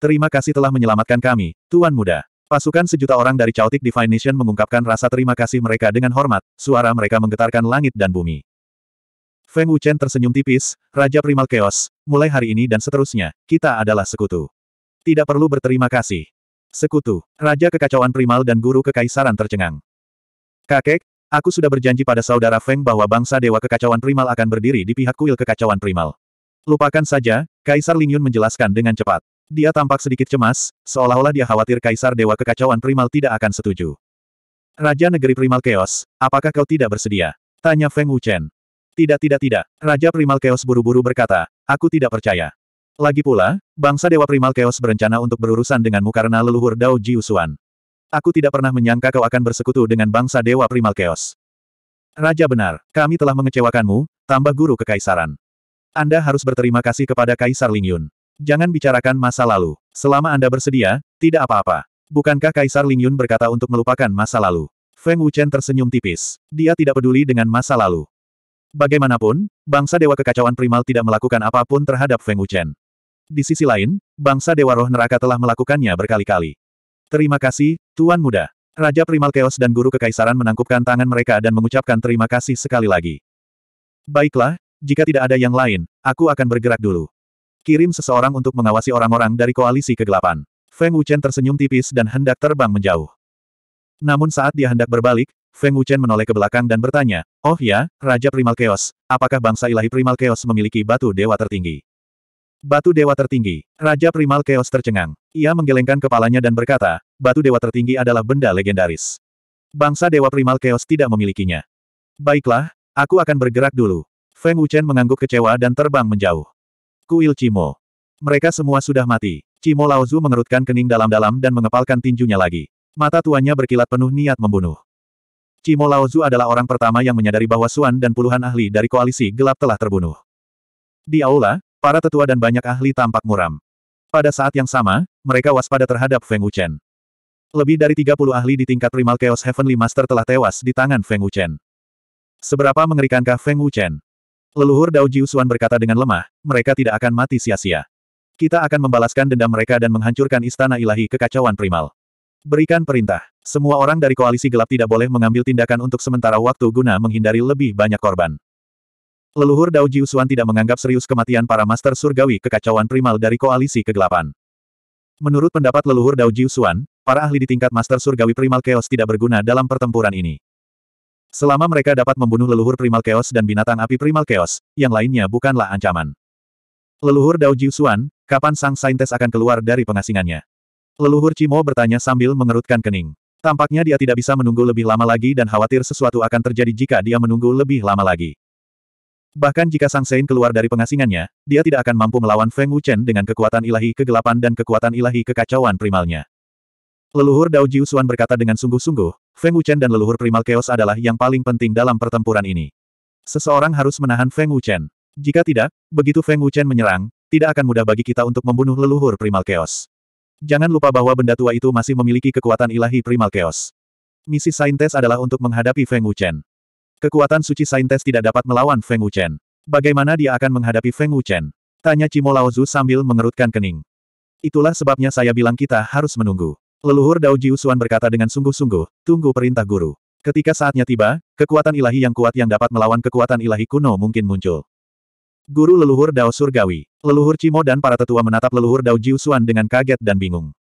Terima kasih telah menyelamatkan kami, Tuan Muda. Pasukan sejuta orang dari Chaotic Divine Nation mengungkapkan rasa terima kasih mereka dengan hormat, suara mereka menggetarkan langit dan bumi. Feng Wuchen tersenyum tipis, Raja Primal Chaos, mulai hari ini dan seterusnya, kita adalah sekutu. Tidak perlu berterima kasih. Sekutu, Raja Kekacauan Primal dan Guru Kekaisaran tercengang. Kakek, aku sudah berjanji pada saudara Feng bahwa bangsa Dewa Kekacauan Primal akan berdiri di pihak kuil Kekacauan Primal. Lupakan saja, Kaisar Lingyun menjelaskan dengan cepat. Dia tampak sedikit cemas, seolah-olah dia khawatir Kaisar Dewa Kekacauan Primal tidak akan setuju. Raja Negeri Primal Chaos, apakah kau tidak bersedia? Tanya Feng Wuchen. Tidak tidak tidak, Raja Primal Chaos buru-buru berkata, aku tidak percaya. Lagi pula, bangsa Dewa Primal Chaos berencana untuk berurusan denganmu karena leluhur Dao Ji Jiusuan. Aku tidak pernah menyangka kau akan bersekutu dengan bangsa Dewa Primal Chaos. Raja benar, kami telah mengecewakanmu, tambah guru kekaisaran. Anda harus berterima kasih kepada Kaisar Lingyun. Jangan bicarakan masa lalu. Selama Anda bersedia, tidak apa-apa. Bukankah Kaisar Ling Yun berkata untuk melupakan masa lalu? Feng Wuchen tersenyum tipis. Dia tidak peduli dengan masa lalu. Bagaimanapun, bangsa Dewa Kekacauan Primal tidak melakukan apapun terhadap Feng Wuchen. Di sisi lain, bangsa Dewa Roh Neraka telah melakukannya berkali-kali. Terima kasih, Tuan Muda. Raja Primal Chaos dan Guru Kekaisaran menangkupkan tangan mereka dan mengucapkan terima kasih sekali lagi. Baiklah, jika tidak ada yang lain, aku akan bergerak dulu. Kirim seseorang untuk mengawasi orang-orang dari koalisi kegelapan. Feng Wuchen tersenyum tipis dan hendak terbang menjauh. Namun saat dia hendak berbalik, Feng Wuchen menoleh ke belakang dan bertanya, Oh ya, Raja Primal Chaos, apakah bangsa ilahi Primal Chaos memiliki batu dewa tertinggi? Batu dewa tertinggi. Raja Primal Chaos tercengang. Ia menggelengkan kepalanya dan berkata, batu dewa tertinggi adalah benda legendaris. Bangsa dewa Primal Chaos tidak memilikinya. Baiklah, aku akan bergerak dulu. Feng Wuchen mengangguk kecewa dan terbang menjauh. Kuil Cimo. Mereka semua sudah mati. Cimo Laozu mengerutkan kening dalam-dalam dan mengepalkan tinjunya lagi. Mata tuannya berkilat penuh niat membunuh. Cimo Laozu adalah orang pertama yang menyadari bahwa Suan dan puluhan ahli dari koalisi gelap telah terbunuh. Di aula, para tetua dan banyak ahli tampak muram. Pada saat yang sama, mereka waspada terhadap Feng Wuchen. Lebih dari 30 ahli di tingkat primal Chaos Heavenly Master telah tewas di tangan Feng Wuchen. Seberapa mengerikankah Feng Wuchen? Leluhur Dao Jiusuan berkata dengan lemah, mereka tidak akan mati sia-sia. Kita akan membalaskan dendam mereka dan menghancurkan istana ilahi kekacauan primal. Berikan perintah. Semua orang dari koalisi gelap tidak boleh mengambil tindakan untuk sementara waktu guna menghindari lebih banyak korban. Leluhur Dao Jiusuan tidak menganggap serius kematian para master surgawi kekacauan primal dari koalisi kegelapan. Menurut pendapat leluhur Dao Jiusuan, para ahli di tingkat master surgawi primal chaos tidak berguna dalam pertempuran ini. Selama mereka dapat membunuh leluhur primal chaos dan binatang api primal chaos, yang lainnya bukanlah ancaman. Leluhur Dao Jiusuan, kapan sang saintes akan keluar dari pengasingannya? Leluhur Cimo bertanya sambil mengerutkan kening. Tampaknya dia tidak bisa menunggu lebih lama lagi dan khawatir sesuatu akan terjadi jika dia menunggu lebih lama lagi. Bahkan jika Sang Sein keluar dari pengasingannya, dia tidak akan mampu melawan Feng Wuchen dengan kekuatan ilahi kegelapan dan kekuatan ilahi kekacauan primalnya. Leluhur Dao Jiusuan berkata dengan sungguh-sungguh, Feng Wuchen dan leluhur primal chaos adalah yang paling penting dalam pertempuran ini. Seseorang harus menahan Feng Wuchen. Jika tidak, begitu Feng Wuchen menyerang, tidak akan mudah bagi kita untuk membunuh leluhur primal chaos. Jangan lupa bahwa benda tua itu masih memiliki kekuatan ilahi primal chaos. Misi Saintes adalah untuk menghadapi Feng Wuchen. Kekuatan suci Saintes tidak dapat melawan Feng Wuchen. Bagaimana dia akan menghadapi Feng Wuchen? Tanya Cimo Laozu sambil mengerutkan kening. Itulah sebabnya saya bilang kita harus menunggu. Leluhur Dao Jiusuan berkata dengan sungguh-sungguh, tunggu perintah guru. Ketika saatnya tiba, kekuatan ilahi yang kuat yang dapat melawan kekuatan ilahi kuno mungkin muncul. Guru leluhur Dao Surgawi, leluhur Cimo dan para tetua menatap leluhur Dao Jiusuan dengan kaget dan bingung.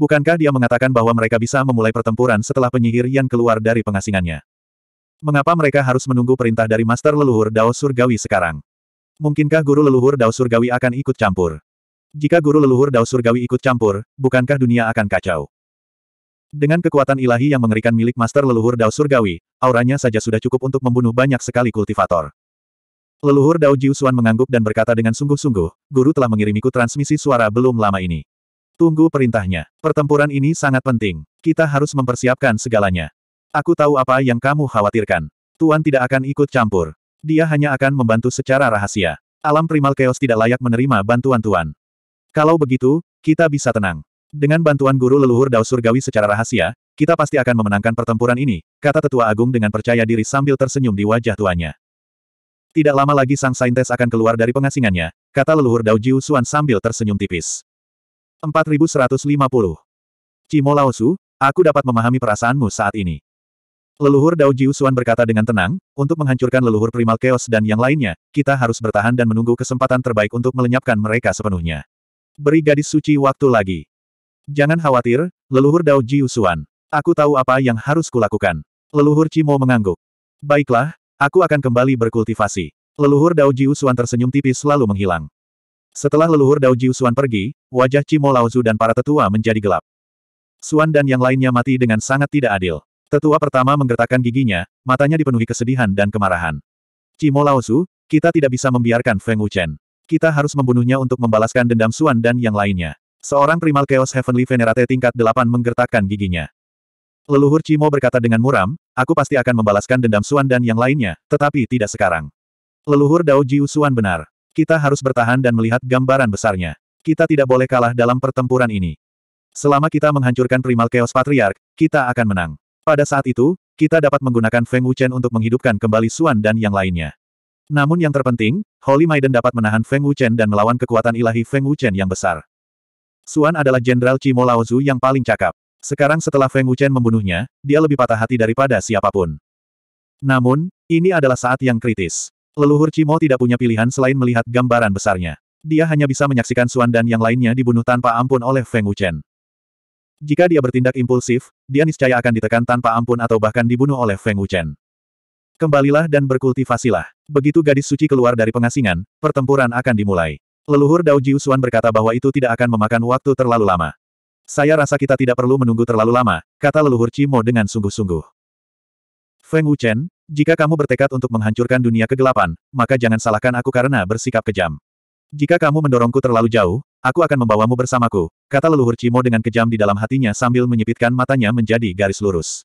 Bukankah dia mengatakan bahwa mereka bisa memulai pertempuran setelah penyihir yang keluar dari pengasingannya? Mengapa mereka harus menunggu perintah dari Master Leluhur Dao Surgawi sekarang? Mungkinkah guru leluhur Dao Surgawi akan ikut campur? Jika guru leluhur Dao Surgawi ikut campur, bukankah dunia akan kacau? Dengan kekuatan ilahi yang mengerikan milik master leluhur Dao Surgawi, auranya saja sudah cukup untuk membunuh banyak sekali kultivator. Leluhur Dao Jiusuan mengangguk dan berkata dengan sungguh-sungguh, guru telah mengirimiku transmisi suara belum lama ini. Tunggu perintahnya. Pertempuran ini sangat penting. Kita harus mempersiapkan segalanya. Aku tahu apa yang kamu khawatirkan. Tuan tidak akan ikut campur. Dia hanya akan membantu secara rahasia. Alam primal chaos tidak layak menerima bantuan Tuan. Kalau begitu, kita bisa tenang. Dengan bantuan guru leluhur Dao Surgawi secara rahasia, kita pasti akan memenangkan pertempuran ini, kata tetua agung dengan percaya diri sambil tersenyum di wajah tuanya. Tidak lama lagi sang saintes akan keluar dari pengasingannya, kata leluhur Dao Jiu Xuan sambil tersenyum tipis. 4150. Cimo Laosu, aku dapat memahami perasaanmu saat ini. Leluhur Dao Jiu Xuan berkata dengan tenang, untuk menghancurkan leluhur primal chaos dan yang lainnya, kita harus bertahan dan menunggu kesempatan terbaik untuk melenyapkan mereka sepenuhnya beri gadis suci waktu lagi. Jangan khawatir, leluhur Dao Jiusuan. Aku tahu apa yang harus kulakukan. Leluhur Cimo mengangguk. Baiklah, aku akan kembali berkultivasi. Leluhur Dao Jiusuan tersenyum tipis lalu menghilang. Setelah leluhur Dao Jiusuan pergi, wajah Cimo Laozu dan para tetua menjadi gelap. Suan dan yang lainnya mati dengan sangat tidak adil. Tetua pertama menggertakkan giginya, matanya dipenuhi kesedihan dan kemarahan. Cimo Laosu, kita tidak bisa membiarkan Feng Wuchen. Kita harus membunuhnya untuk membalaskan dendam Suan dan yang lainnya. Seorang primal Chaos Heavenly Venerate tingkat 8 menggertakkan giginya. Leluhur Cimo berkata dengan muram, aku pasti akan membalaskan dendam Suan dan yang lainnya, tetapi tidak sekarang. Leluhur Dao Jiu Suan benar. Kita harus bertahan dan melihat gambaran besarnya. Kita tidak boleh kalah dalam pertempuran ini. Selama kita menghancurkan primal Chaos Patriark, kita akan menang. Pada saat itu, kita dapat menggunakan Feng Wuchen untuk menghidupkan kembali Suan dan yang lainnya. Namun yang terpenting, Holy Maiden dapat menahan Feng Wuchen dan melawan kekuatan ilahi Feng Wuchen yang besar. Suan adalah Jenderal Cimo Laozu yang paling cakap. Sekarang setelah Feng Wuchen membunuhnya, dia lebih patah hati daripada siapapun. Namun, ini adalah saat yang kritis. Leluhur Cimo tidak punya pilihan selain melihat gambaran besarnya. Dia hanya bisa menyaksikan Suan dan yang lainnya dibunuh tanpa ampun oleh Feng Wuchen. Jika dia bertindak impulsif, dia niscaya akan ditekan tanpa ampun atau bahkan dibunuh oleh Feng Wuchen. Kembalilah dan berkultivasilah. Begitu gadis suci keluar dari pengasingan, pertempuran akan dimulai. Leluhur Dao Jiusuan berkata bahwa itu tidak akan memakan waktu terlalu lama. Saya rasa kita tidak perlu menunggu terlalu lama, kata leluhur Cimo dengan sungguh-sungguh. Feng Wuchen, jika kamu bertekad untuk menghancurkan dunia kegelapan, maka jangan salahkan aku karena bersikap kejam. Jika kamu mendorongku terlalu jauh, aku akan membawamu bersamaku, kata leluhur Cimo dengan kejam di dalam hatinya sambil menyipitkan matanya menjadi garis lurus.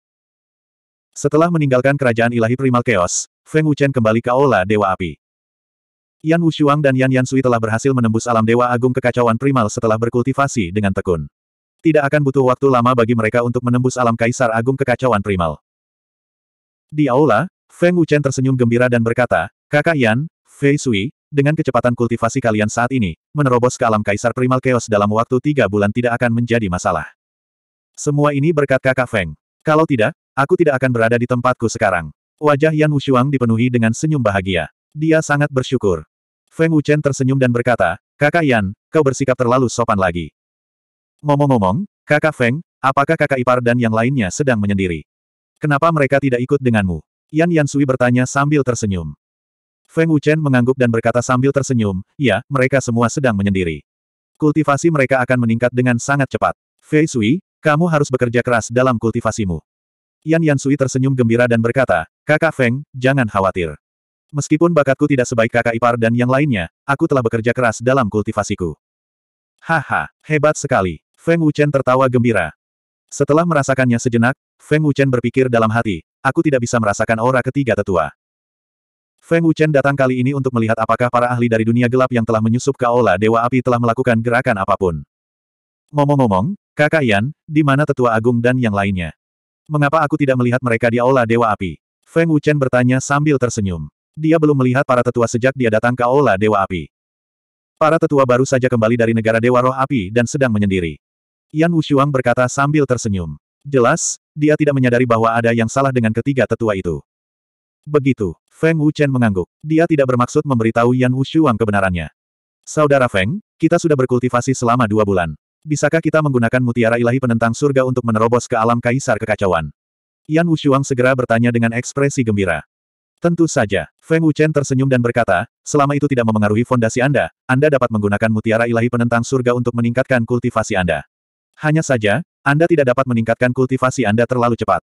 Setelah meninggalkan kerajaan ilahi Primal Chaos, Feng Wuchen kembali ke Aula Dewa Api. Yan Wushuang dan Yan Yansui telah berhasil menembus alam Dewa Agung Kekacauan Primal setelah berkultivasi dengan tekun. Tidak akan butuh waktu lama bagi mereka untuk menembus alam Kaisar Agung Kekacauan Primal. Di Aula, Feng Wuchen tersenyum gembira dan berkata, Kakak Yan, Fei Sui, dengan kecepatan kultivasi kalian saat ini, menerobos ke alam Kaisar Primal Chaos dalam waktu tiga bulan tidak akan menjadi masalah. Semua ini berkat kakak Feng. Kalau tidak, Aku tidak akan berada di tempatku sekarang. Wajah Yan Wushuang dipenuhi dengan senyum bahagia. Dia sangat bersyukur. Feng Wuchen tersenyum dan berkata, Kakak Yan, kau bersikap terlalu sopan lagi. Ngomong-ngomong, Kakak Feng, apakah kakak ipar dan yang lainnya sedang menyendiri? Kenapa mereka tidak ikut denganmu? Yan Yan Sui bertanya sambil tersenyum. Feng Wuchen mengangguk dan berkata sambil tersenyum, ya, mereka semua sedang menyendiri. Kultivasi mereka akan meningkat dengan sangat cepat. Fei Sui, kamu harus bekerja keras dalam kultivasimu. Yan Yan Sui tersenyum gembira dan berkata, Kakak Feng, jangan khawatir. Meskipun bakatku tidak sebaik kakak ipar dan yang lainnya, aku telah bekerja keras dalam kultivasiku. Haha, hebat sekali. Feng Wuchen tertawa gembira. Setelah merasakannya sejenak, Feng Wuchen berpikir dalam hati, aku tidak bisa merasakan aura ketiga tetua. Feng Wuchen datang kali ini untuk melihat apakah para ahli dari dunia gelap yang telah menyusup ke aula Dewa Api telah melakukan gerakan apapun. Ngomong-ngomong, kakak Yan, di mana tetua agung dan yang lainnya? Mengapa aku tidak melihat mereka di Aula Dewa Api? Feng Wuchen bertanya sambil tersenyum. Dia belum melihat para tetua sejak dia datang ke Aula Dewa Api. Para tetua baru saja kembali dari negara Dewa Roh Api dan sedang menyendiri. Yan Wushuang berkata sambil tersenyum. Jelas, dia tidak menyadari bahwa ada yang salah dengan ketiga tetua itu. Begitu, Feng Wuchen mengangguk. Dia tidak bermaksud memberitahu Yan Wushuang kebenarannya. Saudara Feng, kita sudah berkultivasi selama dua bulan. Bisakah kita menggunakan mutiara ilahi penentang surga untuk menerobos ke alam kaisar kekacauan? Yan Wushuang segera bertanya dengan ekspresi gembira. Tentu saja, Feng Wuchen tersenyum dan berkata, selama itu tidak memengaruhi fondasi Anda, Anda dapat menggunakan mutiara ilahi penentang surga untuk meningkatkan kultivasi Anda. Hanya saja, Anda tidak dapat meningkatkan kultivasi Anda terlalu cepat.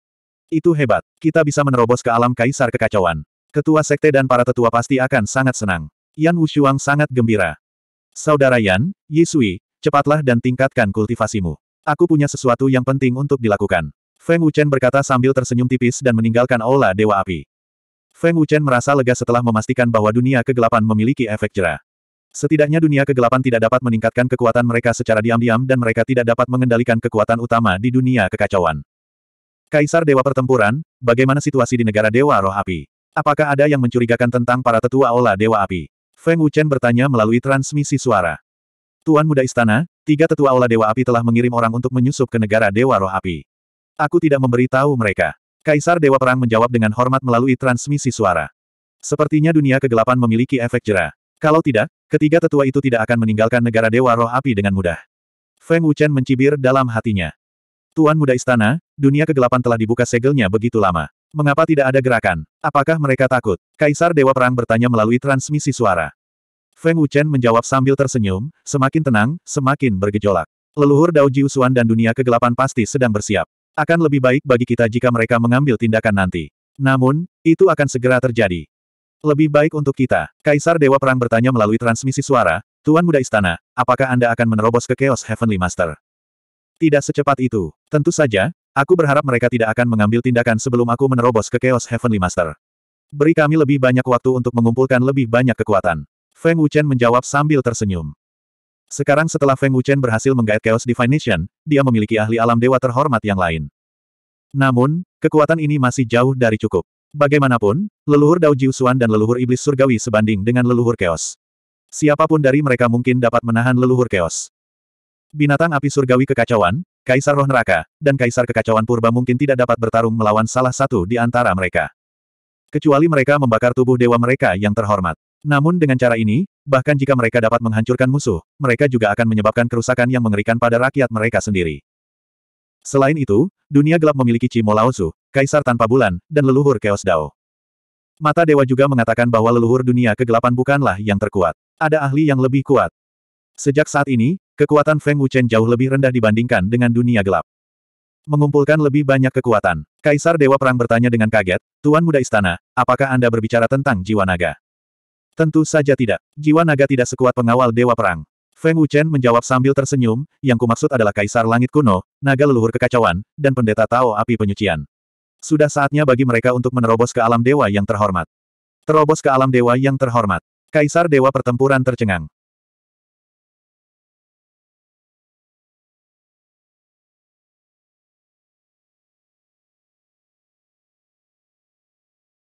Itu hebat, kita bisa menerobos ke alam kaisar kekacauan. Ketua sekte dan para tetua pasti akan sangat senang. Yan Wushuang sangat gembira. Saudara Yan, Yi Sui, Cepatlah dan tingkatkan kultivasimu. Aku punya sesuatu yang penting untuk dilakukan. Feng Wuchen berkata sambil tersenyum tipis dan meninggalkan aula Dewa Api. Feng Wuchen merasa lega setelah memastikan bahwa dunia kegelapan memiliki efek jerah. Setidaknya dunia kegelapan tidak dapat meningkatkan kekuatan mereka secara diam-diam dan mereka tidak dapat mengendalikan kekuatan utama di dunia kekacauan. Kaisar Dewa Pertempuran, bagaimana situasi di negara Dewa Roh Api? Apakah ada yang mencurigakan tentang para tetua Aula Dewa Api? Feng Wuchen bertanya melalui transmisi suara. Tuan Muda Istana, tiga tetua Aula Dewa Api telah mengirim orang untuk menyusup ke negara Dewa Roh Api. Aku tidak memberitahu mereka. Kaisar Dewa Perang menjawab dengan hormat melalui transmisi suara. Sepertinya dunia kegelapan memiliki efek jera. Kalau tidak, ketiga tetua itu tidak akan meninggalkan negara Dewa Roh Api dengan mudah. Feng Wuchen mencibir dalam hatinya. Tuan Muda Istana, dunia kegelapan telah dibuka segelnya begitu lama. Mengapa tidak ada gerakan? Apakah mereka takut? Kaisar Dewa Perang bertanya melalui transmisi suara. Feng Wuchen menjawab sambil tersenyum, semakin tenang, semakin bergejolak. Leluhur Dao Jiusuan dan dunia kegelapan pasti sedang bersiap. Akan lebih baik bagi kita jika mereka mengambil tindakan nanti. Namun, itu akan segera terjadi. Lebih baik untuk kita. Kaisar Dewa Perang bertanya melalui transmisi suara, Tuan Muda Istana, apakah Anda akan menerobos ke Chaos Heavenly Master? Tidak secepat itu. Tentu saja, aku berharap mereka tidak akan mengambil tindakan sebelum aku menerobos ke Chaos Heavenly Master. Beri kami lebih banyak waktu untuk mengumpulkan lebih banyak kekuatan. Feng Wuchen menjawab sambil tersenyum. Sekarang setelah Feng Wuchen berhasil menggait Chaos Divination, dia memiliki ahli alam dewa terhormat yang lain. Namun, kekuatan ini masih jauh dari cukup. Bagaimanapun, leluhur Dao Jiusuan dan leluhur iblis surgawi sebanding dengan leluhur Chaos. Siapapun dari mereka mungkin dapat menahan leluhur Chaos. Binatang api surgawi kekacauan, Kaisar Roh Neraka, dan Kaisar Kekacauan Purba mungkin tidak dapat bertarung melawan salah satu di antara mereka. Kecuali mereka membakar tubuh dewa mereka yang terhormat. Namun dengan cara ini, bahkan jika mereka dapat menghancurkan musuh, mereka juga akan menyebabkan kerusakan yang mengerikan pada rakyat mereka sendiri. Selain itu, dunia gelap memiliki Cimo Laozu, Kaisar Tanpa Bulan, dan leluhur Chaos Dao. Mata Dewa juga mengatakan bahwa leluhur dunia kegelapan bukanlah yang terkuat. Ada ahli yang lebih kuat. Sejak saat ini, kekuatan Feng Wuchen jauh lebih rendah dibandingkan dengan dunia gelap. Mengumpulkan lebih banyak kekuatan. Kaisar Dewa Perang bertanya dengan kaget, Tuan Muda Istana, apakah Anda berbicara tentang jiwa naga? Tentu saja tidak. Jiwa naga tidak sekuat pengawal Dewa Perang. Feng Wuchen menjawab sambil tersenyum, yang kumaksud adalah Kaisar Langit Kuno, naga leluhur kekacauan, dan pendeta Tao Api Penyucian. Sudah saatnya bagi mereka untuk menerobos ke alam dewa yang terhormat. Terobos ke alam dewa yang terhormat. Kaisar Dewa Pertempuran tercengang.